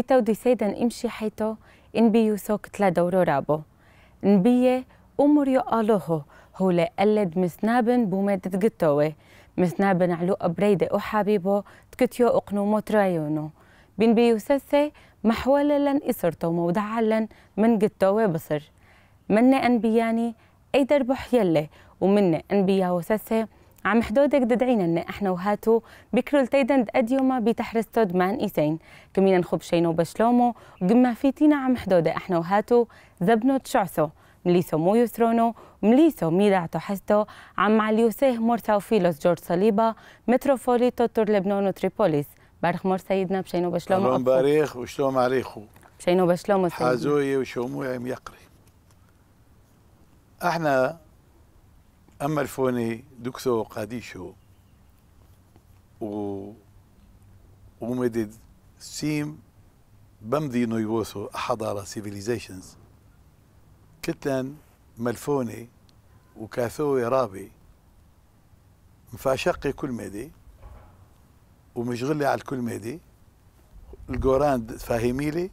دي سيدا امشي حيتو بيو سوك تلا دورو رابو ان امور يو قالوهو هو لقلد مسنابن بومد تقطوه مسنابن علو او حبيبو تكتيو أقنو مترايونو بين بيوسسة محوالا لن إسرتو مودعا لن من قطوه بصر مني أنبياني أي دربح يلي ومني أنبيا وسسة عم حدودك ان احنا وهاتو بكرو التيدند اديوما بتحرس تود مان ايتين كمينا نخب شينو بشلومو قما فيتينا عم حدودة احنا وهاتو زبنو تشعثو مليثو مو يثرونو مليثو ميدعتو حستو عم عليوسيه مرثاو فيلوس جورج صليبا متروفوليتو تور لبنونو تريبوليس بارخ مور سيدنا بشينو بشلومو أخو باريخ وشلوم عليخو بشينو بشلومو حازوي عم ميقري احنا اما الفوني دكتور قاديشو و ومدد سيم بمدي نيوسو حضارة سيفيليزيشنز كتلان ملفوني وكاثوي رابي مفاشقي كل مدي ومشغلي على الكل مدي القوران فاهميلي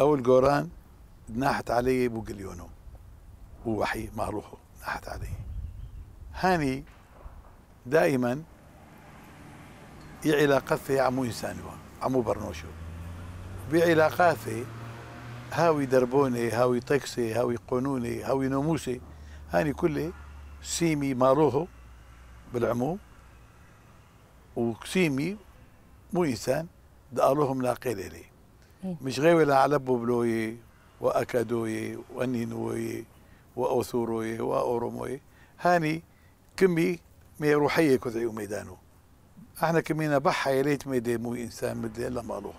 او القوران ناحت علي بوقليونو ووحي معروفه ناحت عليه هاني دائما في عمو هو عمو برنوشو بعلاقاته هاوي دربوني هاوي طقسي هاوي قنوني هاوي ناموسي هاني كله سيمي ماروهو بالعموم وسيمي مو إنسان دقالوهم لاقيل إليه إيه. مش غير لا على بلوي وأكادوي وأنينوي وأوثوروي وأوروموي هاني كمي مي روحية كذعي وميدانه احنا كمينا بحا يا ليت ميدي مو انسان مدي الا مالوه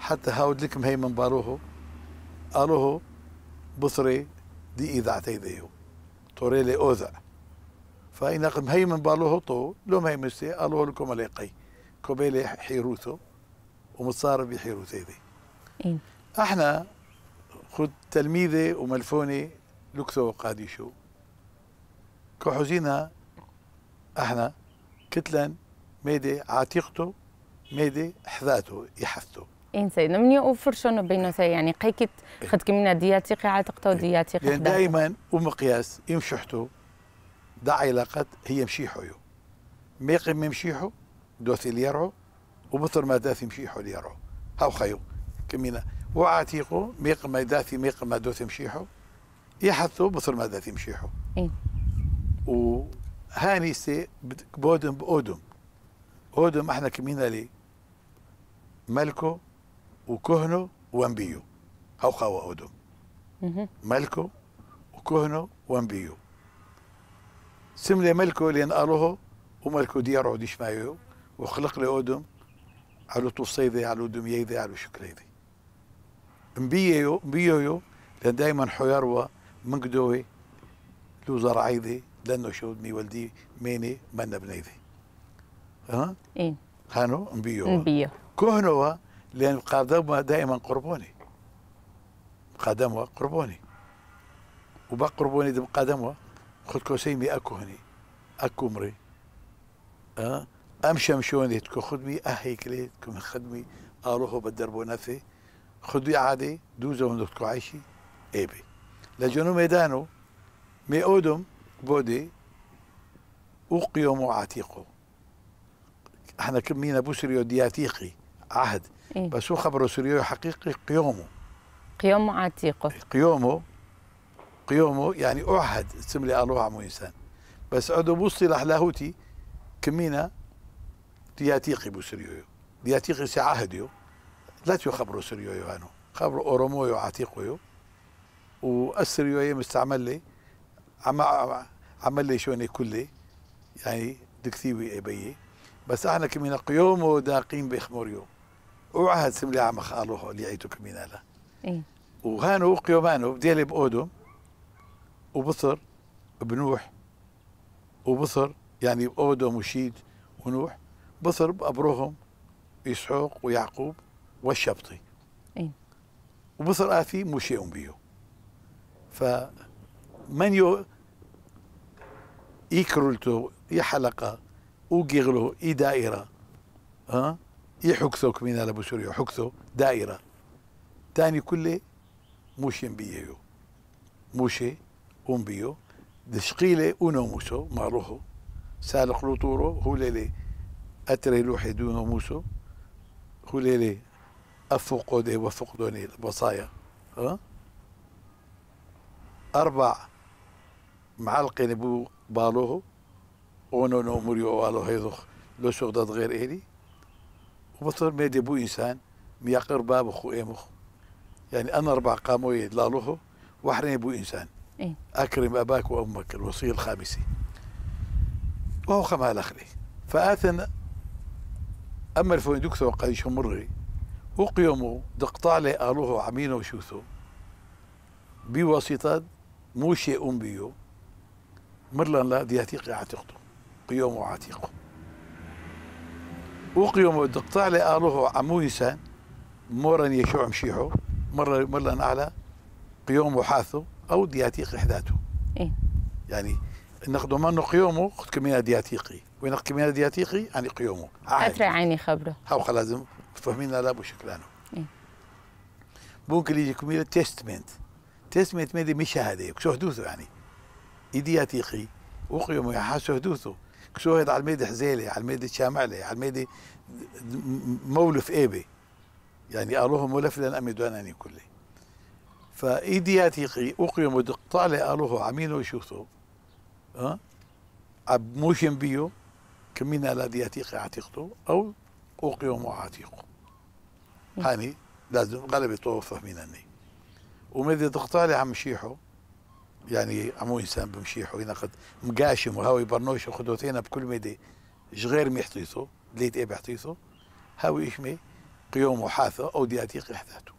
حتى هاود لك مهيمن باروه قالوه بصري دي اذاعتي ذيو توري لي اوذع فإن قد مهيمن باروه طو لو ما سي قالوه لكم ليقي كوبيلي حيروثو ومتصارف بحيروثي ذي إيه. احنا خد تلميذي وملفوني لكثو قاديشو كحوزينا احنا كتلن ميدي عتيقته ميدي حذاته يحثته انسان من بينو بينه يعني قيكت إيه. خدك من دياتيقي عتقته إيه. ودياتيقي يعني دائما ومقياس يمشحته دا علاقات هي مشيحو يو ميقم يمشيحو دوثي ليرعو وبثر ما داثي مشيحو ليرعو هاو خيو كمينا وعاتيقو ميقم ما داثي ميقم ما دوثي مشيحو يحثو بثر ما داثي مشيحو إيه؟ وهانسة بودم بأودم أودم احنا كمينا لي ملكو وكهنو وانبيو هاو خاوة أودم ملكو وكهنو وانبيو سملي ملكو لين قالوه وملكو ديار ديش مايو وخلق لي أودم على توصيدي على دمييدي على شكريدي مبيو مبيو لان دايما حيروا من لو زرعيدي لانه شو ابني والدي ميني منا بنيدي ها ايه خانو انبيو انبيو كهنوا لان قدموا دائما قربوني قدموا قربوني وبقربوني دم قدموا خد كوسيمي اكو مري ها امشم شوني تكو خدمي اهيك لي تكو خدمي بدربوا نفي خدمي عادي دوزو هندو تكو عايشي ايبي لجنو ميدانو مي اودم بودي أقيم وعتيقه احنا كمينا بوسريو دياتيقي عهد إيه؟ بس هو خبره سريو حقيقي قيومه قيوم عتيقو قيومه قيومه يعني أعهد اسم لي الله عمو إنسان بس عدو مصطلح لاهوتي كمينا دياتيقي بوسريو دياتيقي سعهديو لا تيو خبره سريو يوانو خبره أورومو عتيقو وأسريو مستعمل لي عما عمل لي شوني كله يعني دكتيوي بيي بس احنا كمينا قيوم وداقين بخمور يوم وعهد سملي عم خالوه اللي عيتو كمينا له ايه وهانو قيومانو بديلي بأودم وبصر بنوح وبصر يعني بأودم وشيد ونوح بصر بأبروهم يسحوق ويعقوب والشبطي ايه وبصر آفي مشيء بيو فمن يو يكرلتو يا حلقه او اي دائره ها يحكثوك حكثو ابو سوريا حكثو دائره تاني كله موشي بيو موشي ام بيو دشقيله ونوموسو معروفو سالق لطورو هو ليلي اتري لوحي موسو هو ليلي افقو دي وفقدوني البصايا ها أربع معلقين بو بالوه ونو نو مريو والو هيدو لو شغل غير إلي وبطر ما بو انسان ميقر باب خو ايمخ يعني انا اربع قاموي لالوه وحرين بو انسان إيه؟ اكرم اباك وامك الوصيه الخامسه وهو خما الاخري فاثن اما الفندق ثو قيش مري وقيموا دقطع لي الوه عمينه وشوثو بواسطه موشي ام بيو مرلا لا دي عتيقي عتيقته قيوم وعتيقه وقيوم الدقطاع لآله عمو إنسان مورا يشوع مشيحه مرة مرلا أعلى قيوم وحاثه أو دياتيقي حداته إيه؟ يعني ناخذ منه قيومه خد كمينا دياتيقي كمينا كمية دياتيقي يعني قيومه أترى عيني خبره هاو لازم فهمين لا بو شكلانه إيه؟ ممكن يجي كمينا تيستمنت تيستمنت مدي مش شهادة حدوثه يعني إيدي تيقي وقيم يحاسو هدوثو كسوهد على الميدي حزيلي على الميدي شامعلي على الميدي مولف ايبي يعني قالوه مولف لان امي دواناني كلي فايدياتي اقيم ودقطع لي قالوه عمينو يشوثو أه؟ عب موشن بيو كمينا لا دياتيقي عتيقتو او اقيم وعتيقو هاني لازم غلبي طوف فهميناني ومدي تقطع لي عم شيحو يعني عمو انسان بمشيحو ينقد مقاشم وهاوي برنوش وخدوتينا بكل ميدي مدي مي محطيثو ليت ايه بحطيثو هاوي اشمي قيوم حاثو او دياتي احداثو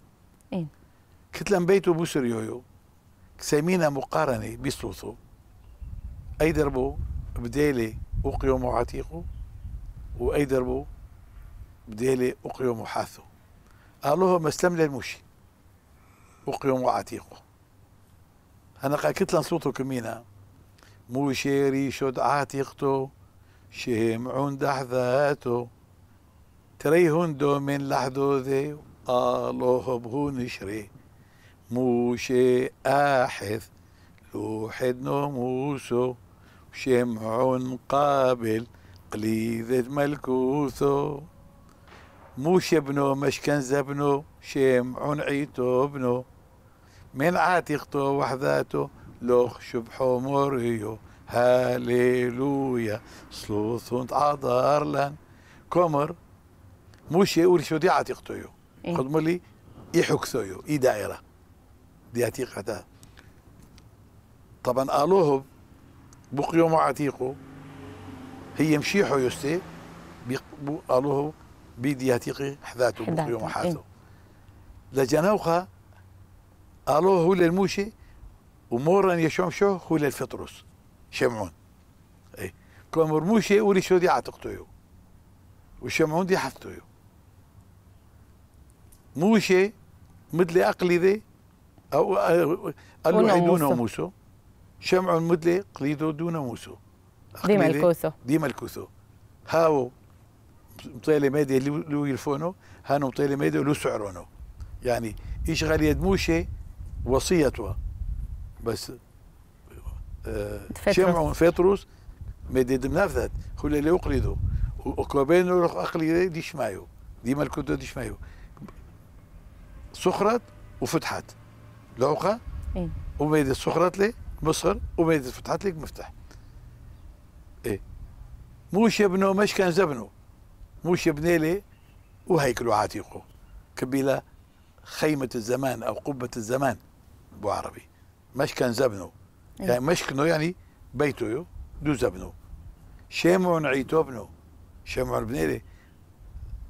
اين كتلا بيتو بوسر يويو كسامينا مقارنة بسلوثو اي دربو بديلي وقيوم وعتيقو واي دربو بديلي وقيوم وحاثو قالوه مسلم للمشي المشي وقيوم وعتيقو انا قلت لهم صوته كمينة مو شيري شد عاتقته عون دحذاته تريهن دو من ذي الله بهون نشري مو شي احث لوحد ناموسه شمعون قابل قليذة مو موش ابنه مشكن زبنه شمعون عيتو ابنو من عاتقته وحداته لوخ شبحه مريو هاليلويا صلوث عضار لن كمر مش يقول شو دي عتيقته يو إيه؟ خد ملي يحكسه يو اي دائره دي عتيقتها طبعا قالوه بقيوا مع عتيقه هي مشيحه يستي قالوه بيدي عتيقي حذاته بقيوا حاته إيه؟ لجنوخه قالوا هو للموشي ومورا أن يشمشو هو للفطرس شمعون أي كومر موشي ولي شو دي عتقتويو وشمعون دي حفتويو مدلي اقلي ذي أو قالوا دون موسو شمعون مدلي قليدو دون موسو ديما الكوسو ديما الكوسو هاو مطيلي مادي لو يلفونو هانو مطيلي مادي لو سعرونو يعني إيش يد موشي وصيتها بس آه، شمعون فطروس ما دي دمنافذت خلي لي أقرده وكوبين روح أقلي دي شمايو دي ملكوتو دي شمايو سخرت وفتحت لعقة اي وميدة سخرت لي مصر وميدة فتحت لي مفتح إيه موش ابنه مش كان زبنو موش يبني لي وهيكلوا عاتقه كبيلة خيمة الزمان أو قبة الزمان بعربي مشكن زبنه إيه. يعني مشكنه يعني بيته دو زبنه شمعون عيتو بنو شمعون بنيري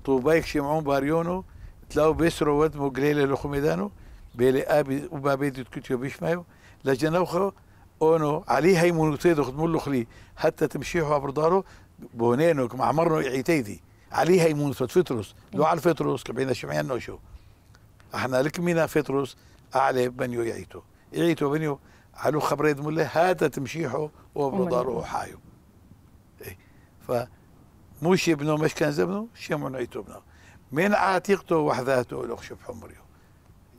طوبايك شمعون باريونو تلاو بيسرو ودمو قليلة ميدانو بيلي أبي بيدو تكتيو بيشمايو لجنوخو اونو عليه مونوتي دو خدمو له حتى تمشيحو عبر دارو بونينو كما عمرنو عيتيدي عليه هاي مونوتي فتروس لو على الفطرس كبعينا شمعين نوشو احنا لك مينا فطرس أعلى بنيو يعيتو يعيتو بنيو علو خبريد مله هذا تمشيحه وبرضاره وحايو إيه فموش ابنه مش كان زبنه شمعون عيتو ابنه من عاتقته وحذاته لو شبح مريو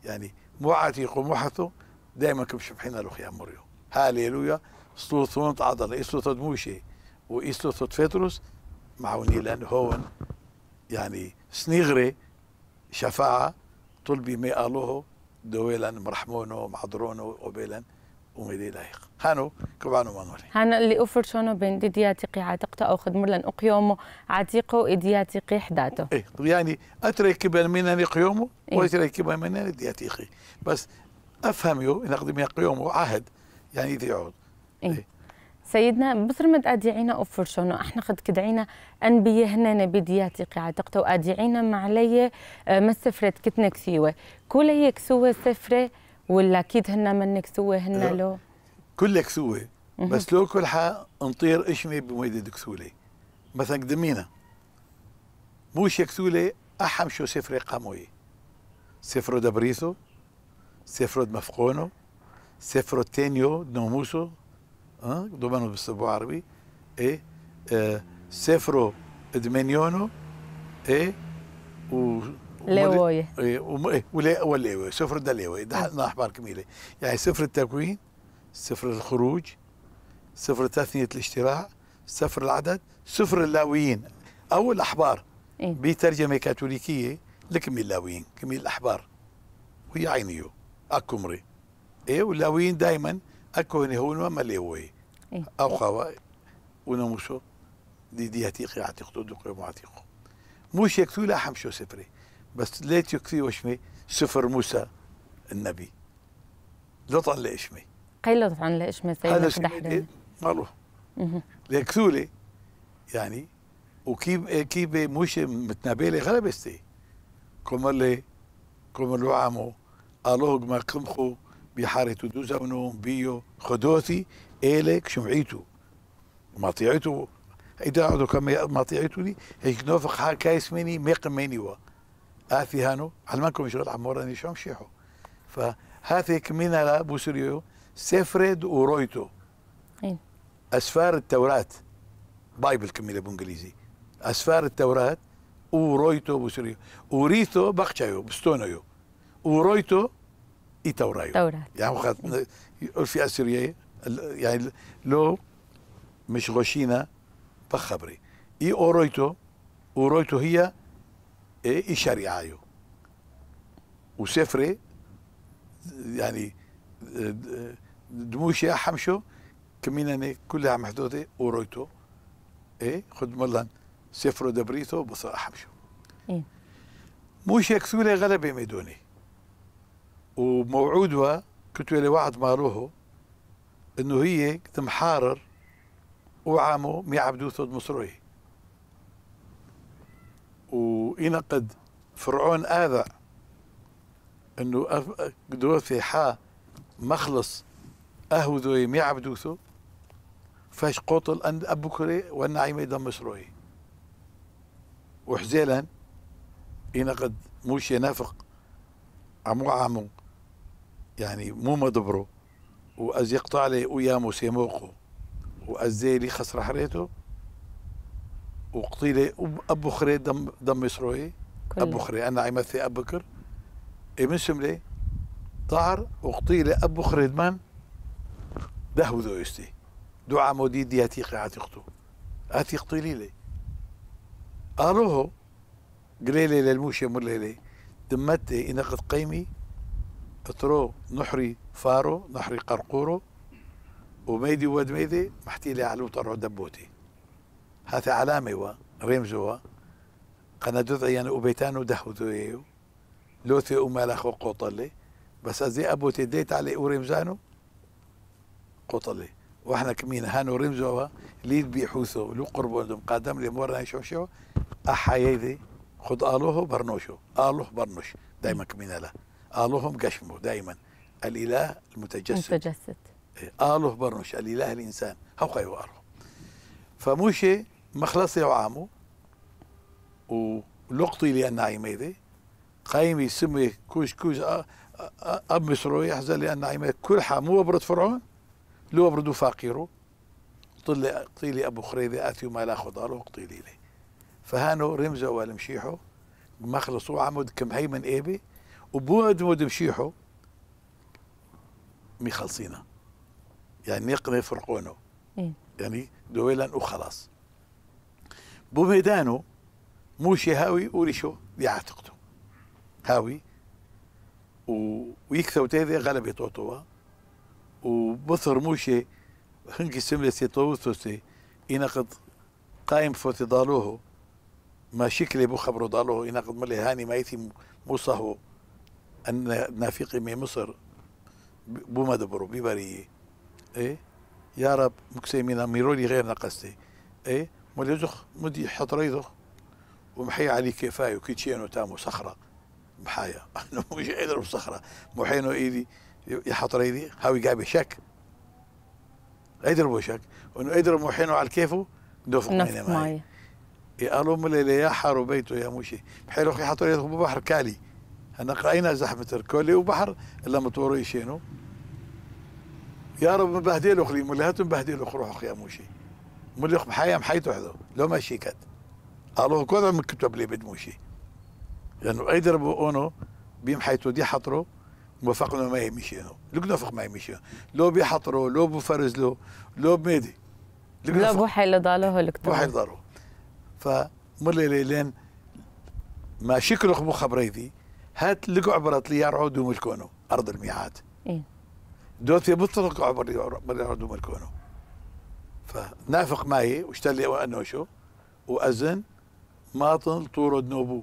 يعني مو عاتقه مو حثه دائما كم حنا لو يا مريو هاليلويا سلطونت عضلة إسلطت موشي وإسلطت فيتروس معوني لأن هون يعني سنيغري شفاعة طلبي مي ألوه دويلا مرحمونو معذرونو وبيلا وميدي لايق هانو كبانو مانوري هانا اللي شونو بين دياتقي عاتقته أو خدمر لن أقيومو عاتيقو إدياتقي حداتو إيه يعني أترك بين منني قيومو إيه. وأترك بين منني دياتيقي بس أفهم يو إن أقدم قيومو عهد يعني عود إيه. إيه. سيدنا بصر مد أديعينا أفرشونا إحنا قد كدعينا أنبي هنا بدياتي قاعدقتا وأديعينا معلي آه، ما سفرت كتنا كسيوة كل هي كسوة سفرة ولا أكيد هنا من كسوة هنا لو كل كسوة بس لو كل حا نطير إشمي بميدة كسولة مثلا قدمينا موش كسولة أحم شو سفرة قاموية سفرة دبريسو سفرة مفقونو سفرة تينيو ناموسو دوبانو بالصبو عربي ايه آه سافروا اي ايه و ليوي ايه, إيه، وليوي سفر دلاوية ده احبار كميلة يعني سفر التكوين سفر الخروج سفر تثنية الاشتراع سفر العدد سفر اللاويين او الاحبار إيه؟ بترجمة كاثوليكية لكمي اللاويين كمي الاحبار وهي عينيو اكمري ايه واللاويين دائما اكو هون ما اللي هو إيه. او خوا ونموشو دي دي هتيقي عتيقتو دقيو معتيقو موش يكتو لا حمشو سفري بس ليت يكفي وشمي سفر موسى النبي لطعن لإشمي قيل لطعن لإشمي هذا شيء إيه، مالو لكثولي يعني وكيب كيب مش متنابيلي غلبستي كمالي كمالو عامو قالوه ما كمخو بحارتو دوزونو بيو خدوثي إلك شمعيتو طيعتو إذا عدو كما طيعتو لي هيك نوفق حال كايس مني ميقم مني آثي هانو علمانكم يشغل عموراني شو مشيحو فهذه كمينا لا بوسريو سفرد ورويتو إيه. أسفار التوراة بايبل كمينا بانجليزي أسفار التوراة ورويتو بوسريو وريثو بقشايو بستونيو ورويتو اي تورايو يعني وقت في اسوريا يعني لو مش غشينا بخبري اي اورويتو اورويتو هي اي يو وسفري يعني دموشي حمشو كميناني كلها محدوده اورويتو اي خد ملان سفرو دبريتو بصراحه حمشو ايه موش يكسولي غلبه ميدوني وموعودها كنت ويلي واحد ماروهو انه هي تمحارر وعامو ميعبدو ثود مصروي وينقد فرعون آذى انه دوثي حا مخلص مي ميعبدوثو فاش قتل أن كري والنعيم ايضا مصروي وحزيلا ينقد موشي نافق عمو عمو يعني مو ما دبره وأز يقطع لي ويامو سيموقو واز لي خسر حريته وقطي لي أبو خري دم دم يسروي أبو خري أنا عمثي أبو بكر ابن شملي طعر وقطي لي أبو خري دمان دهو ذو يستي دعا موديدي هتيقي عتيقتو هتيقتي لي لي قالوه قليلي للموشي مليلي دمتي إن قد قيمي اترو نحري فارو نحري قرقورو وميدي واد ميدي محتي لي علو طرع دبوتي هذا علامة و ريمزو قنا دضعي يعني أبيتانو دهوتو يو لوثي أمال أخو قوطلي بس أزي أبو تديت علي وريمزانو قوطلي واحنا كمين هانو ريمزو ليد بيحوثو لو قربو عندهم قدم لي مورنا يشوشو أحايدي خد آلوه برنوشو آلوه برنوش دايما كمين له آلهم قشمه دائما الإله المتجسد متجسد إيه، آله برنش الإله الإنسان هو خيو آله فموشي مخلصي وعامو ولقطي النعيمة دي قايمي سمي كوش كوش أب مصرو يحزن لي النعيمة كل حامو أبرد فرعون لو أبردو فاقيرو طلي قطيلي أبو خريذي آتي ما لا خضارو قطيلي لي فهانو رمزه والمشيحو مخلصو عمود كم هيمن ايبي وبود مود بشيحو مي خلصينا يعني يقنا يفرقونه إيه. يعني دويلا وخلاص بوميدانو موشي هاوي وريشو عاتقته هاوي ويكثو تيذي غلبي طوطوة وبثر موشي هنكي سملسي طوثوسي ينقض قائم فوتي ضالوه ما شكلي بو خبرو ضالوه ينقض ملي هاني ما يثي موصهو أن من مصر بوما دبرو ببرية إيه يا رب مكسي من ميرولي غير نقصتي إيه زخ مدي ريضخ ومحي علي كفاية وكيتشينو تامو صخرة محايا أنا مش قادر صخرة محينو إيدي يحطريدي هاوي قابي شك يضربوا شك وانه يضربوا حينه على كيفو دفق ماي معي قالوا ملي يا حارو بيته يا موشي بحيلو خي حط ريضخ ببحر كالي أنا قرأينا زحمة الكولي وبحر إلا مطورو يشينو يا رب مبهدلو خلي ملهاتو مبهدلو خروحو خيا موشي مليخ بحياة محيتو حدو لو ماشي كات قالوا كوضع من كتب لي بد موشي لأنه اي درب اونو بيم حيتو دي حطرو موفقنا ما يمشينو فق ما يمشينو لو بيحطرو لو بفرزلو لو بميدي لو بوحي اللي ضالوه لكتب بوحي اللي ضالوه فمر ليلين ما شكله مخبري ذي هات لك عبرت لي يرعود ملكونه أرض الميعاد إيه؟ دوثي بطلق عبر يرعود ملكونه فنافق ماهي واشتلي شو وأزن ماطن طورد نوبو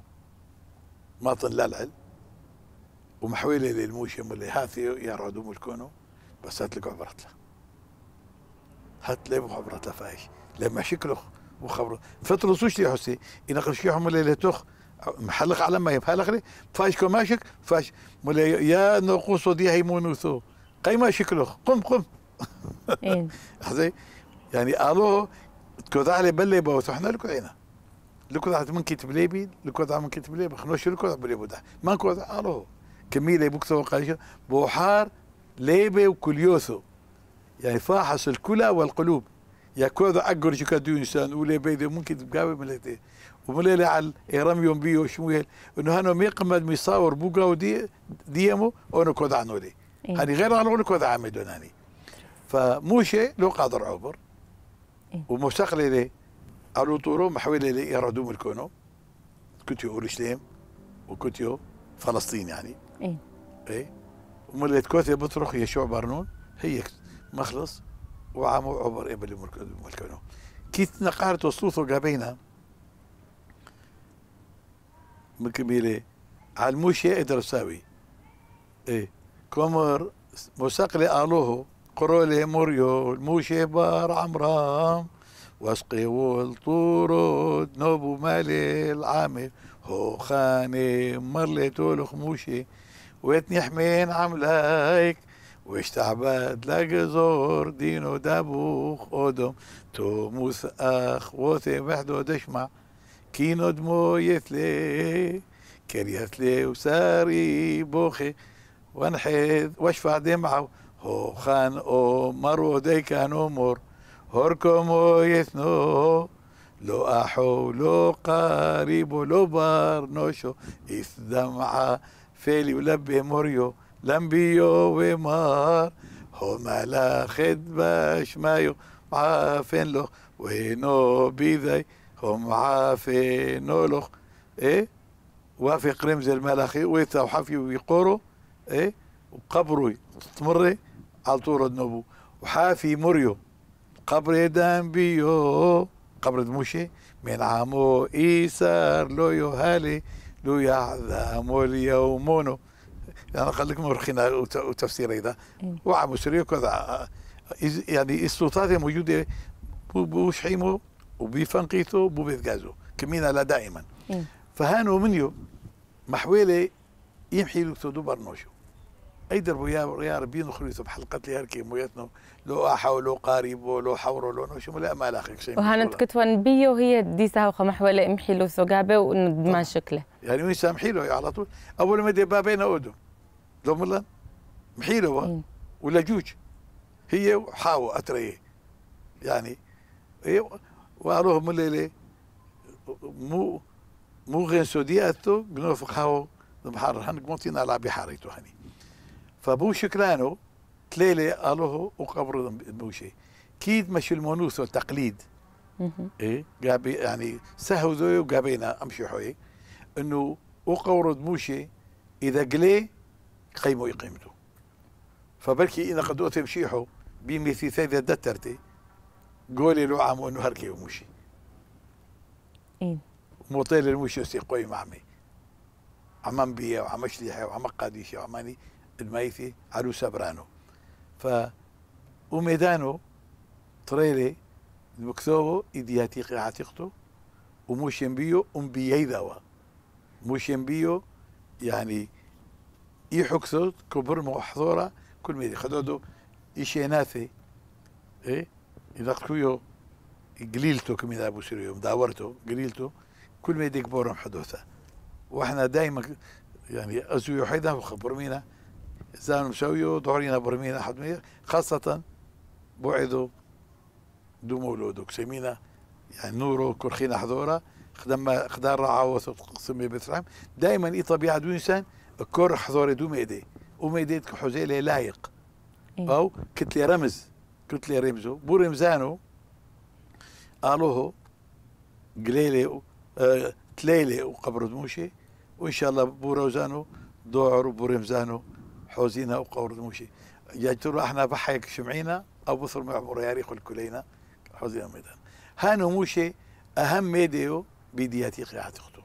ماطن للعل ومحويلة للموشم اللي هاثي يرعود ملكونه بس هات لك عبرت له هات لي وخبرت له فايش لما شكله وخبره فترة صوش لي حسي شو قرشيهم لي تخ محلق على ما يبحلق لي فاش كماشك فاش ولا يا نقوص ودي قي قيمة شكله قم قم حزي إيه. يعني الو كوضع علي بلي بوث احنا لكوعينا لكوضع من كتب لي بيد لكوضع من كتب لي بخنوش لكوضع بلي بودع ما كوضع الو كميلة بوكتو قايشة بوحار ليبي وكليوثو يعني فاحص الكلى والقلوب يا كودا أجر شكا دونسان ولا بيدي ممكن تبقى ملتي وملي على إيرام يوم بيو شمويل إنه هانو ميقمد ميصاور بوكا ودي ديمو أنا كودا عنولي إيه؟ هاني غير عنو كودا عامدون هاني فموشي لو قادر عبر إيه؟ لي ألو طورو محول لي يردوم الكونو كنتيو أورشليم وكنتيو فلسطين يعني إيه إيه ومليت كوثي بطرخ شعب برنون هي مخلص وعمر ابن إيه ملكونه كيت نقارت وصوته قابينا من كبيلة علموش يقدر إيه ساوي ايه كومر مساقلي الوهو قرولي موريو الموشي بار عمرام واسقي والطورود نوبو مالي العامل هو خاني مرلي تولخ موشي ويتني حمين عملايك واشتعبد لجزور دينو دابوخ أدم توموس أخ وثمحد دشمع كينو دمو يثلي يثلي وساري بوخي وانحيد واشفع دمعه هو خان او مرو ديك كان امور مو يثنو لو احو لو قريب لو نوشو اث دمعه فيلي ولبي مريو لمبيو ومار هما لا باش مايو عافين له وينو بيذي هم عافين له ايه وافي قرمز الملاخي ويثا وحفي ويقورو ايه وقبروي تمري على طور النبو وحافي مريو قبر بيو قبر دموشي من عمو إيسار لو يهالي لو يعظم اليومونو يعني قال لك مرخينا وتفسير إذا إيه. وعم سوريا كذا يعني السلطات موجودة بوشحيمو وبفنقيتو وبيتجازو كمينا لا دائما إيه. فهانو منيو محويلة يمحي لكتو دو نوشو اي دربو يا ربي نخرجوا بحلقه لي هركي مويتنا لو احا ولو قارب ولو حور لو نوشو لا ما لاخك شيء وهانت كتوان بيو هي دي ساو محويله يمحي امحي له ثقابه وندمان شكله يعني وين سامحي له على طول اول ما دي بابين اودو ضملا محيروا إيه. جوج هي وحاو اتريه يعني هي إيه، وعروهم الليلة مو مو غين سودياتو بنوفق هاو محار حنق موتين على بحاريتو هني فبو شكرانو تليلي قالوه وقبرو بوشي كيد مش المونوث والتقليد ايه قابي يعني سهو ذوي وقابينا امشي حوي انه وقورد موشي اذا قليه يقيموا إقامته فبركي إن قد أوتي بشيحه بمثي دترتي قولي له عامو إنو هركي وموشي إيه مطيل المشي قوي معمي عمان بيا وعم شليحة وعم قاديشة وعماني الميثي علو سبرانو ف وميدانو طريلي المكتوبو إدياتي قاعتقتو وموشي ينبيو أم بيهيدوا موشي ينبيو يعني يحكسو كبر محظورة كل ميدي خدودو إشي ناثي إيه إذا كيو قليلتو كمي إذا أبو سيريوم داورته كل ميدي يديك بورم حدوثة وإحنا دائما يعني أزويو حيدا مينا زان مسويو دورينا برمينا حدمير خاصة بعدو دو مولودو كسمينا يعني نورو كرخينا حضورة خدم خدار رعاوة قسم بيت دائما إي طبيعة دو إنسان حضوري دو ميدي وميديت كحوزيلي لايق إيه. او لي رمز لي رمزو بو رمزانو الوهو قليلي آه تليلي وقبر دموشي وان شاء الله بو روزانو دوعر بو رمزانو حوزينا وقبر دموشي ترى احنا بحيك شمعينا او بصر معمر ياريخ الكلينا حوزينا ميدان هانو موشي اهم ميديو بدياتي قراءة اختو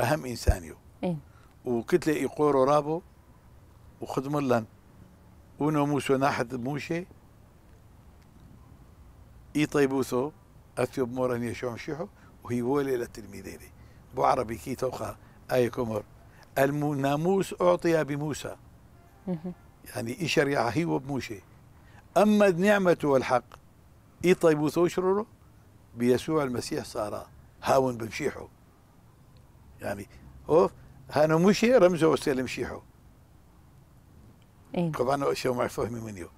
اهم انسانيو إيه؟ وكتلة إقورو رابو وخدم لن ونموس وناحد موشي إي طيبوثو أثيوب موران يشون شيحو وهي ولي للتلميذين بو عربي كي توخا آية كمر الناموس أعطي بموسى يعني إشر هي وبموشي أما النعمة والحق إي طيبوثو شرورو بيسوع المسيح صار هاون بمشيحو يعني اوف هانو مشي رمزه وسلم شيحو اي طبعا شو ما فهمي منيو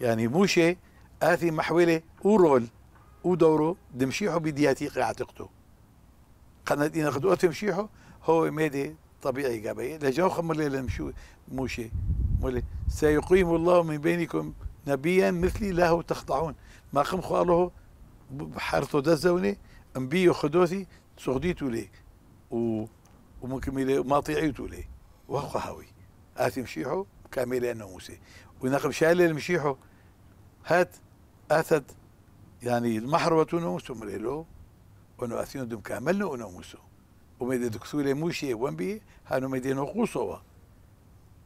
يعني موشي آثي محولة ورول ودوره دمشيحو بدياتي قاعتقته قناد إن قدوت تمشيحو هو ميدي طبيعي قابي لجو خمر ليلة مشو موشي مولي سيقيم الله من بينكم نبيا مثلي له تخضعون ما قم خاله بحرثو دزوني انبيو خدوثي سغديتو لي و ما وماطيعي وتولي وهو هاوي آتي مشيحو كاميلي أنا موسى ونقب شالي المشيحو هات آثد يعني المحروة نوموس مريلو ونو أثينو دم كامل ونوموسو وميدي دكتوري موشي بي هانو ميدي نقوصوا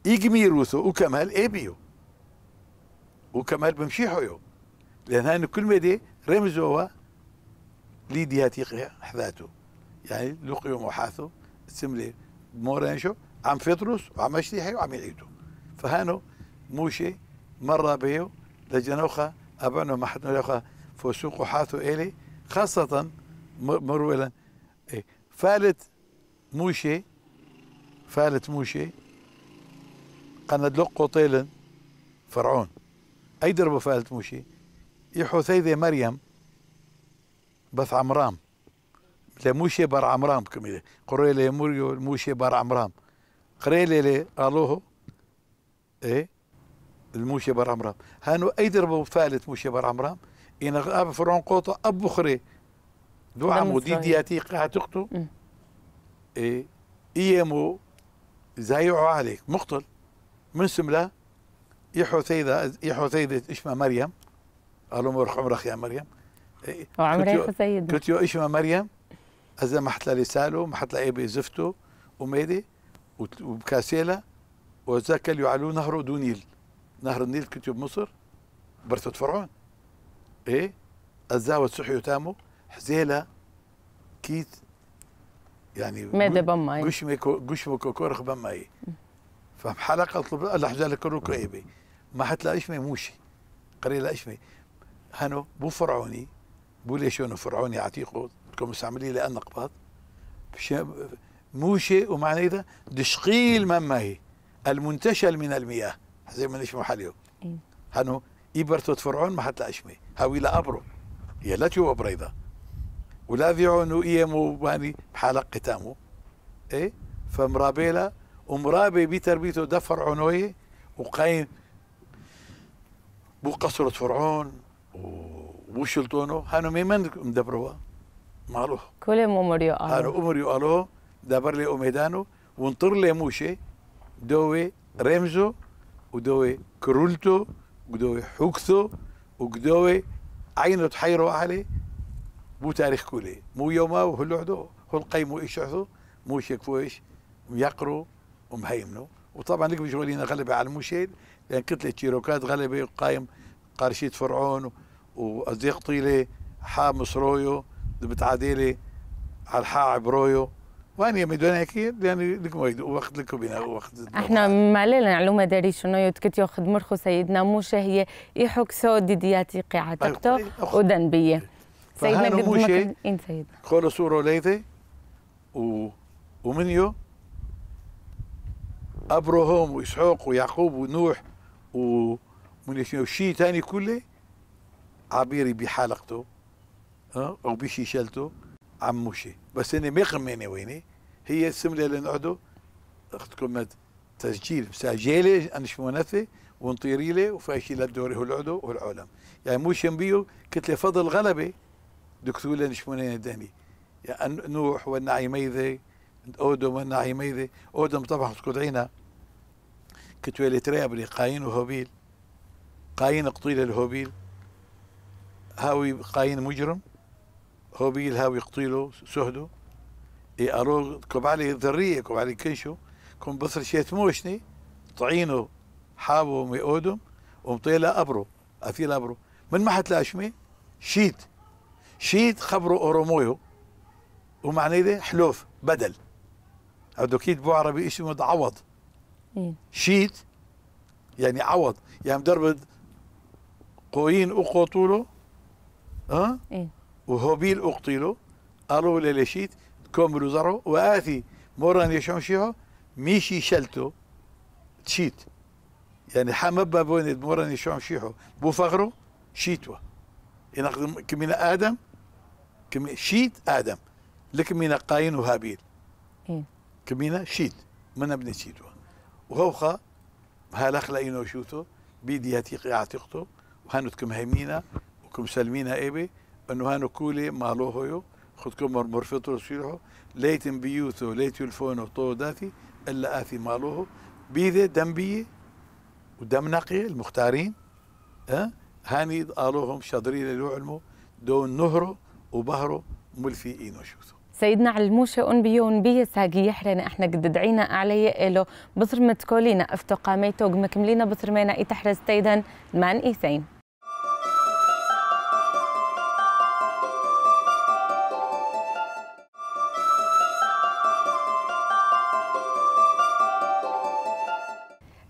إيجمي روثو وكمال إيبيو وكمال بمشيحو يو لأن هاي كل ميدا رمزوا ليدياتيقها حذاته يعني لقيو محاثو سملي مورينشو عم فطرس وعم حي وعم يعيدو فهانو موشي مرة بيو لجنوخة أبانو ما حد نلوخا فسوق وحاثو إلي خاصة مرولا إيه فالت موشي فالت موشي قند لق قطيل فرعون أي دربو فالت موشي يحوثيذي مريم بث عمرام لموشي موشي بار عمرام كمي قري لي موريو الموشي بار عمرام قري لي لي الوه ايه الموشي بار عمرام هانو اي دربو فالت موشي بار عمرام ان غاب فرونقوطو ابو خري دو عمو دي دياتي قاتقتو تقتو ايه ايامو زايعوا عليك مقتل من سملا يا حثيده يا حثيده اسمها مريم قالوا مرخ عمرك يا مريم وعمري حسيد قلت يو اسمها مريم اذا ما حتلاقي لسالو ما حتلاقي زفته وميدي وبكاسيلا وذاك اللي يعلو نهر دونيل نهر النيل كنت بمصر برثة فرعون ايه الزاوة سحيو تامو حزيلا كيت يعني ماذا بماي قش ميكو قش ميكو كورخ بماي فحلقة اطلب الحجال كروك ايبي ما حتلاقي اشمي موشي قريلا اشمي هانو بو فرعوني بو ليشونو فرعوني عتيقو بدكم مستعملين لان موشي ومعنى ايضا دشقيل ما هي المنتشل من المياه زي ما نشمو حاليو إيه. هانو ايبرتو تفرعون ما حتى أشمي هاوي لا أبرو هي لا تشوف بريضة ولا ذيعون إيمو باني بحالة قتامو اي فمرابيلا ومرابي بتربيته دفر عنوي وقاين بو قصرة فرعون شلطونه هانو ميمن مدبروها مالو كل ممر الو أنا أمر يقالو دبر لي أميدانو وانطر لي موشي دوي رمزو ودوي كرولتو ودوي حوكثو ودوي عينو تحيرو علي مو تاريخ كولي مو يوما وهل عدو هل قيمو إيش عدو مو شكفو إيش يقرو ومهيمنو وطبعا لك بشغلين غلبة على الموشيل لأن كتلة تشيروكات غلبة قايم قارشيت فرعون وأزيق طيلة حامص رويو بتعديلي على الحاع برويو واني مدوان اكيد يعني لكم ويدو وقت لكم بنا وقت احنا لنا معلومه داري شنو يتكت ياخذ مرخو سيدنا موشا هي يحك سو ديدياتي قاعة تقتو طيب، ودنبيه سيدنا موشا موشى ان إيه، سيدنا خولو ليتي و ومنيو ابراهيم واسحاق ويعقوب ونوح ومن شيء ثاني كله عبيري بحلقته او بشيشلته عموشي بس اني مقمني ويني هي السمله اللي نقعدوا اختكم تسجيل بسجيلي انا شمونثي ونطيريلي وفاشي للدوري هو العدو والعالم يعني مو شمبيو قلت فضل غلبه دكتور نشمونين الداني يعني نوح والنعيميذي اودم والنعيميذي اودم طبعا تكودعينا كتويلي تريابري قاين وهوبيل قاين قطيل الهوبيل هاوي قاين مجرم هو بيجي الهاوي يقتله سهده يقروه إيه، كوب علي ذرية كوب علي كنشو كون بصر شيء موشني طعينه حابه ميقودم ومطيلة أبرو أفيل أبرو من ما حتلاشمي شيت شيت خبره أورومويو ومعنى ذي حلوف بدل هذا كيد بو عربي اسمه عوض إيه. شيت يعني عوض يعني مدرب قوين وقوطوله ها أه؟ إيه؟ وهوبيل أقتلوا ألو للشيت كومرو زرو وآثي موران يشونشيهو ميشي شلتو تشيت يعني حمبا بوند موران يشونشيهو بو فغرو شيتوا ينقدم كمين آدم كمين شيت آدم لكمين قاين وهابيل إيه. كمين شيت من ابن شيتوا وهوخا هالخ لقينو شوتو بيدي هتيقي عتيقتو وهانوت تكم هيمينا وكم سلمينا ايبي انه كولي مالو هويو خدكم مرفطو شيرو ليتن بيوتو ليت الفونو طو دافي الا اثي مالوه بيذا دمبيه ودم نقي المختارين ها هاني قالوهم شاضرين للو علمو دون نهرو وبهرو ملفي اينو شوثو سيدنا علموشة أن بيون بيه ساقي يحرنا احنا قد دعينا علي الو بصر متكولينا افتقاميتوق قمكملينا بصر مينا اتحرز تيدن مان ايثين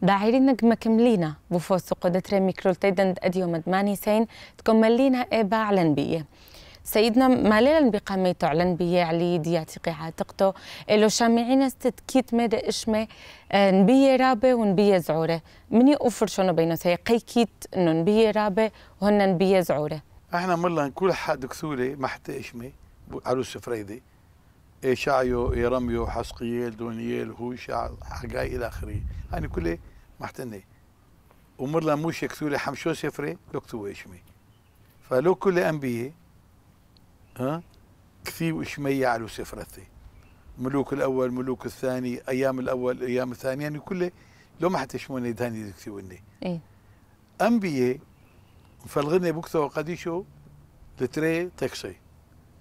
داعرين نجم كملينا بفوس قدرة ميكرول تيدن أديو مدماني سين تكملينا إبا علن بيه سيدنا ليلا بقامي تعلن بيه علي دياتقي عاتقته إلو شامعين استدكيت مدى إشمي آه، نبيه رابي ونبيه زعورة مني أفر شنو بينو سي قيكيت إنو نبيه رابي وهن نبيه زعورة احنا ملا كل حد كثوري محت إشمي عروس فريدي إيه شايو إيه رميو هوشا دونيل هو حقاي إلى آخره يعني كله محتني ومرلا موش كثولة حمشو سفري لو كتو إشمي فلو كل أنبياء ها كثير وشمي على سفرتي ملوك الأول ملوك الثاني أيام الأول أيام الثاني يعني كله لو ما حتشموني داني وني إيه أنبياء إيه، فالغني بكتو قديشو لتري تكسي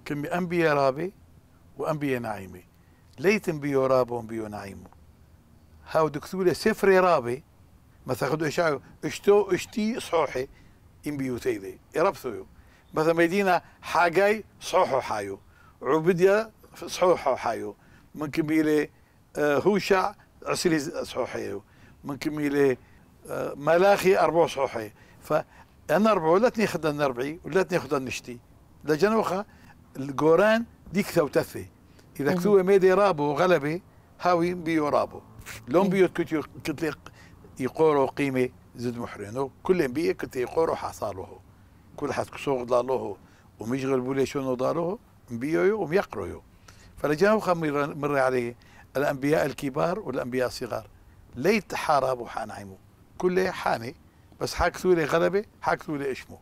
كمي أنبياء رابي وأنبياء نعيمي ليت بيو رابو بيو نعيمو هاو دكتوله سفري رابي مثلا خدو إشاعو اشتو اشتي صحوحي إن يربثو يو مثلا مدينة حاجاي صحوحو حايو عبديا صحوحو حايو من كميلة آه، هوشع عسلي صحوحيو من كميلة آه، ملاخي أربع صحوحي فأنا أربع ولاتني خدن أربعي ولاتني خدن نشتي لجنوخة الجوران ديك ثوتثي إذا كثوة ميدي رابو غلبي هاوي بيو رابو لون بيوت كنت كنت يقوروا قيمه زد محرينو كل بيه كنت يقوروا حصاله كل حد كسوغ ضاله ومشغل بولي شنو ضاله بيو وميقروا خمر مر عليه الانبياء الكبار والانبياء الصغار ليت حارب وحانعمو كله حامي بس حاك لي غلبه حاك لي اشمو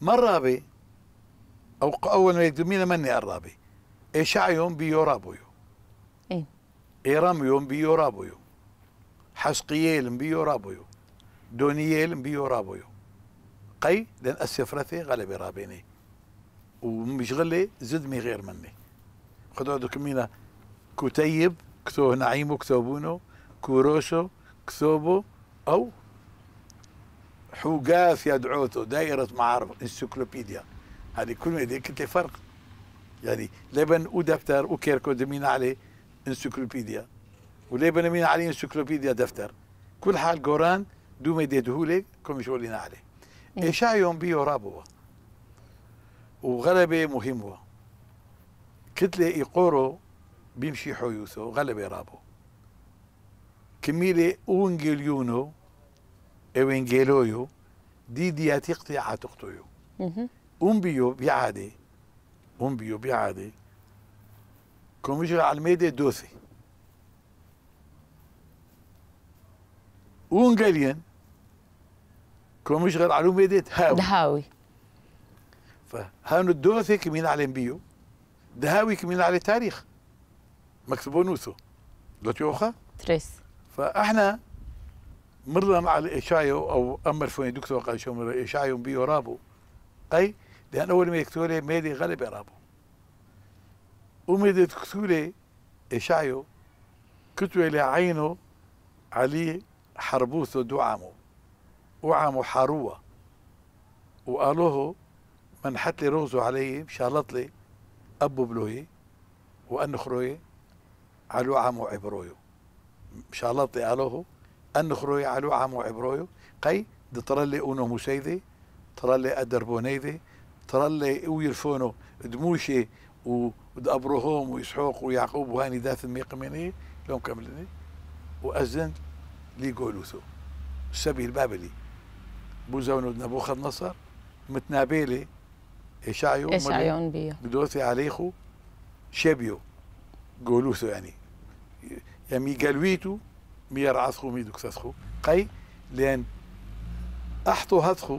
مره بي او اول ما يقدمين مني الرابي ايش عيون بيو رابويو ايراميوم بيو رابويو حسقييل بيو رابويو دونييل بيو رابويو قي لان السفرثي غلب رابيني ومش غلي غير مني خذوا هذوك مينا كتيب كثو نعيمو كثوبونو كوروشو كثوبو او حوقاف يدعوته دائرة معارف انسيكلوبيديا هذه كل ما كنت فرق يعني لبن ودفتر وكيركو دمين عليه انسيكلوبيديا ولا بنمين عليه انسيكلوبيديا دفتر كل حال جوران دوما يديدهولك كم شغلنا عليه إيه. يوم بيو رابوا وغلبة مهمة كتلة يقورو بيمشي حيوثو غلبة رابو كميلة أونجيليونو أونجيلويو دي دياتي قطيعة تقطيو بيعادي بعادي بيو بعادي على كوميجر علميدا الدوسي وهنغاريان على علميدا هاوي دهاوي فهانو الدوسي كمين علم بيو دهاوي كمين على التاريخ مكتبو نوسو تيوخا تريس فاحنا مرنا مع الإشايو أو أمر فوني دكتور قال شو مرة إشايو بيو رابو أي لأن أول ما لي ميدي غلب رابو ومدت كتولة إشعيو كتوله عينو علي حربوثو دعامو وعامو حاروة وقالوه من حتلي روزو علي شالطلي أبو بلوي وأنخروي علو عامو عبرويو شالطلي قالوه أنخروي علو عامو عبرويو قي دي أونو مسيدي طرلي أدربونيدي طرلي ويرفونو دموشي وابراهام ويسحوق ويعقوب وهاني داث ميقمني لهم كملني وأزن لي قولوثو السبي البابلي بوزون نبوخذ نصر متنابيلي إشعيون إشعيون بيو دوثي عليخو شبيو قولوثو يعني يمي يعني قلويتو مير عثخو ميدوك تثخو قي لأن أحطو هثخو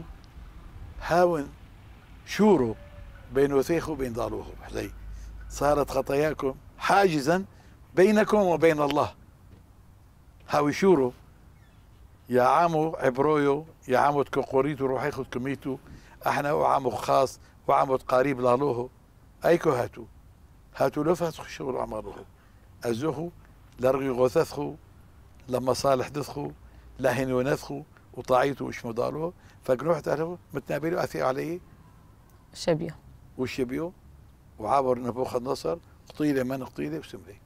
هاون شورو بين وثيخ وبين ضالوه زي صارت خطاياكم حاجزا بينكم وبين الله هاويشورو يا عامو عبرويو يا عامو تكوقوريتو روحيخو كميتو احنا وعامو خاص وعامو قريب لالوهو ايكو هاتو هاتو لفت خشور عمالوهو ازوخو لرغي غوثثخو لما صالح دثخو لهن ونثخو وطاعيتو وش مضالوه فقروح تعرفوا متنابيلو اثي عليه شبيه وشبيو وعبر نبوخذ نصر قطيلة من قطيلة وسمري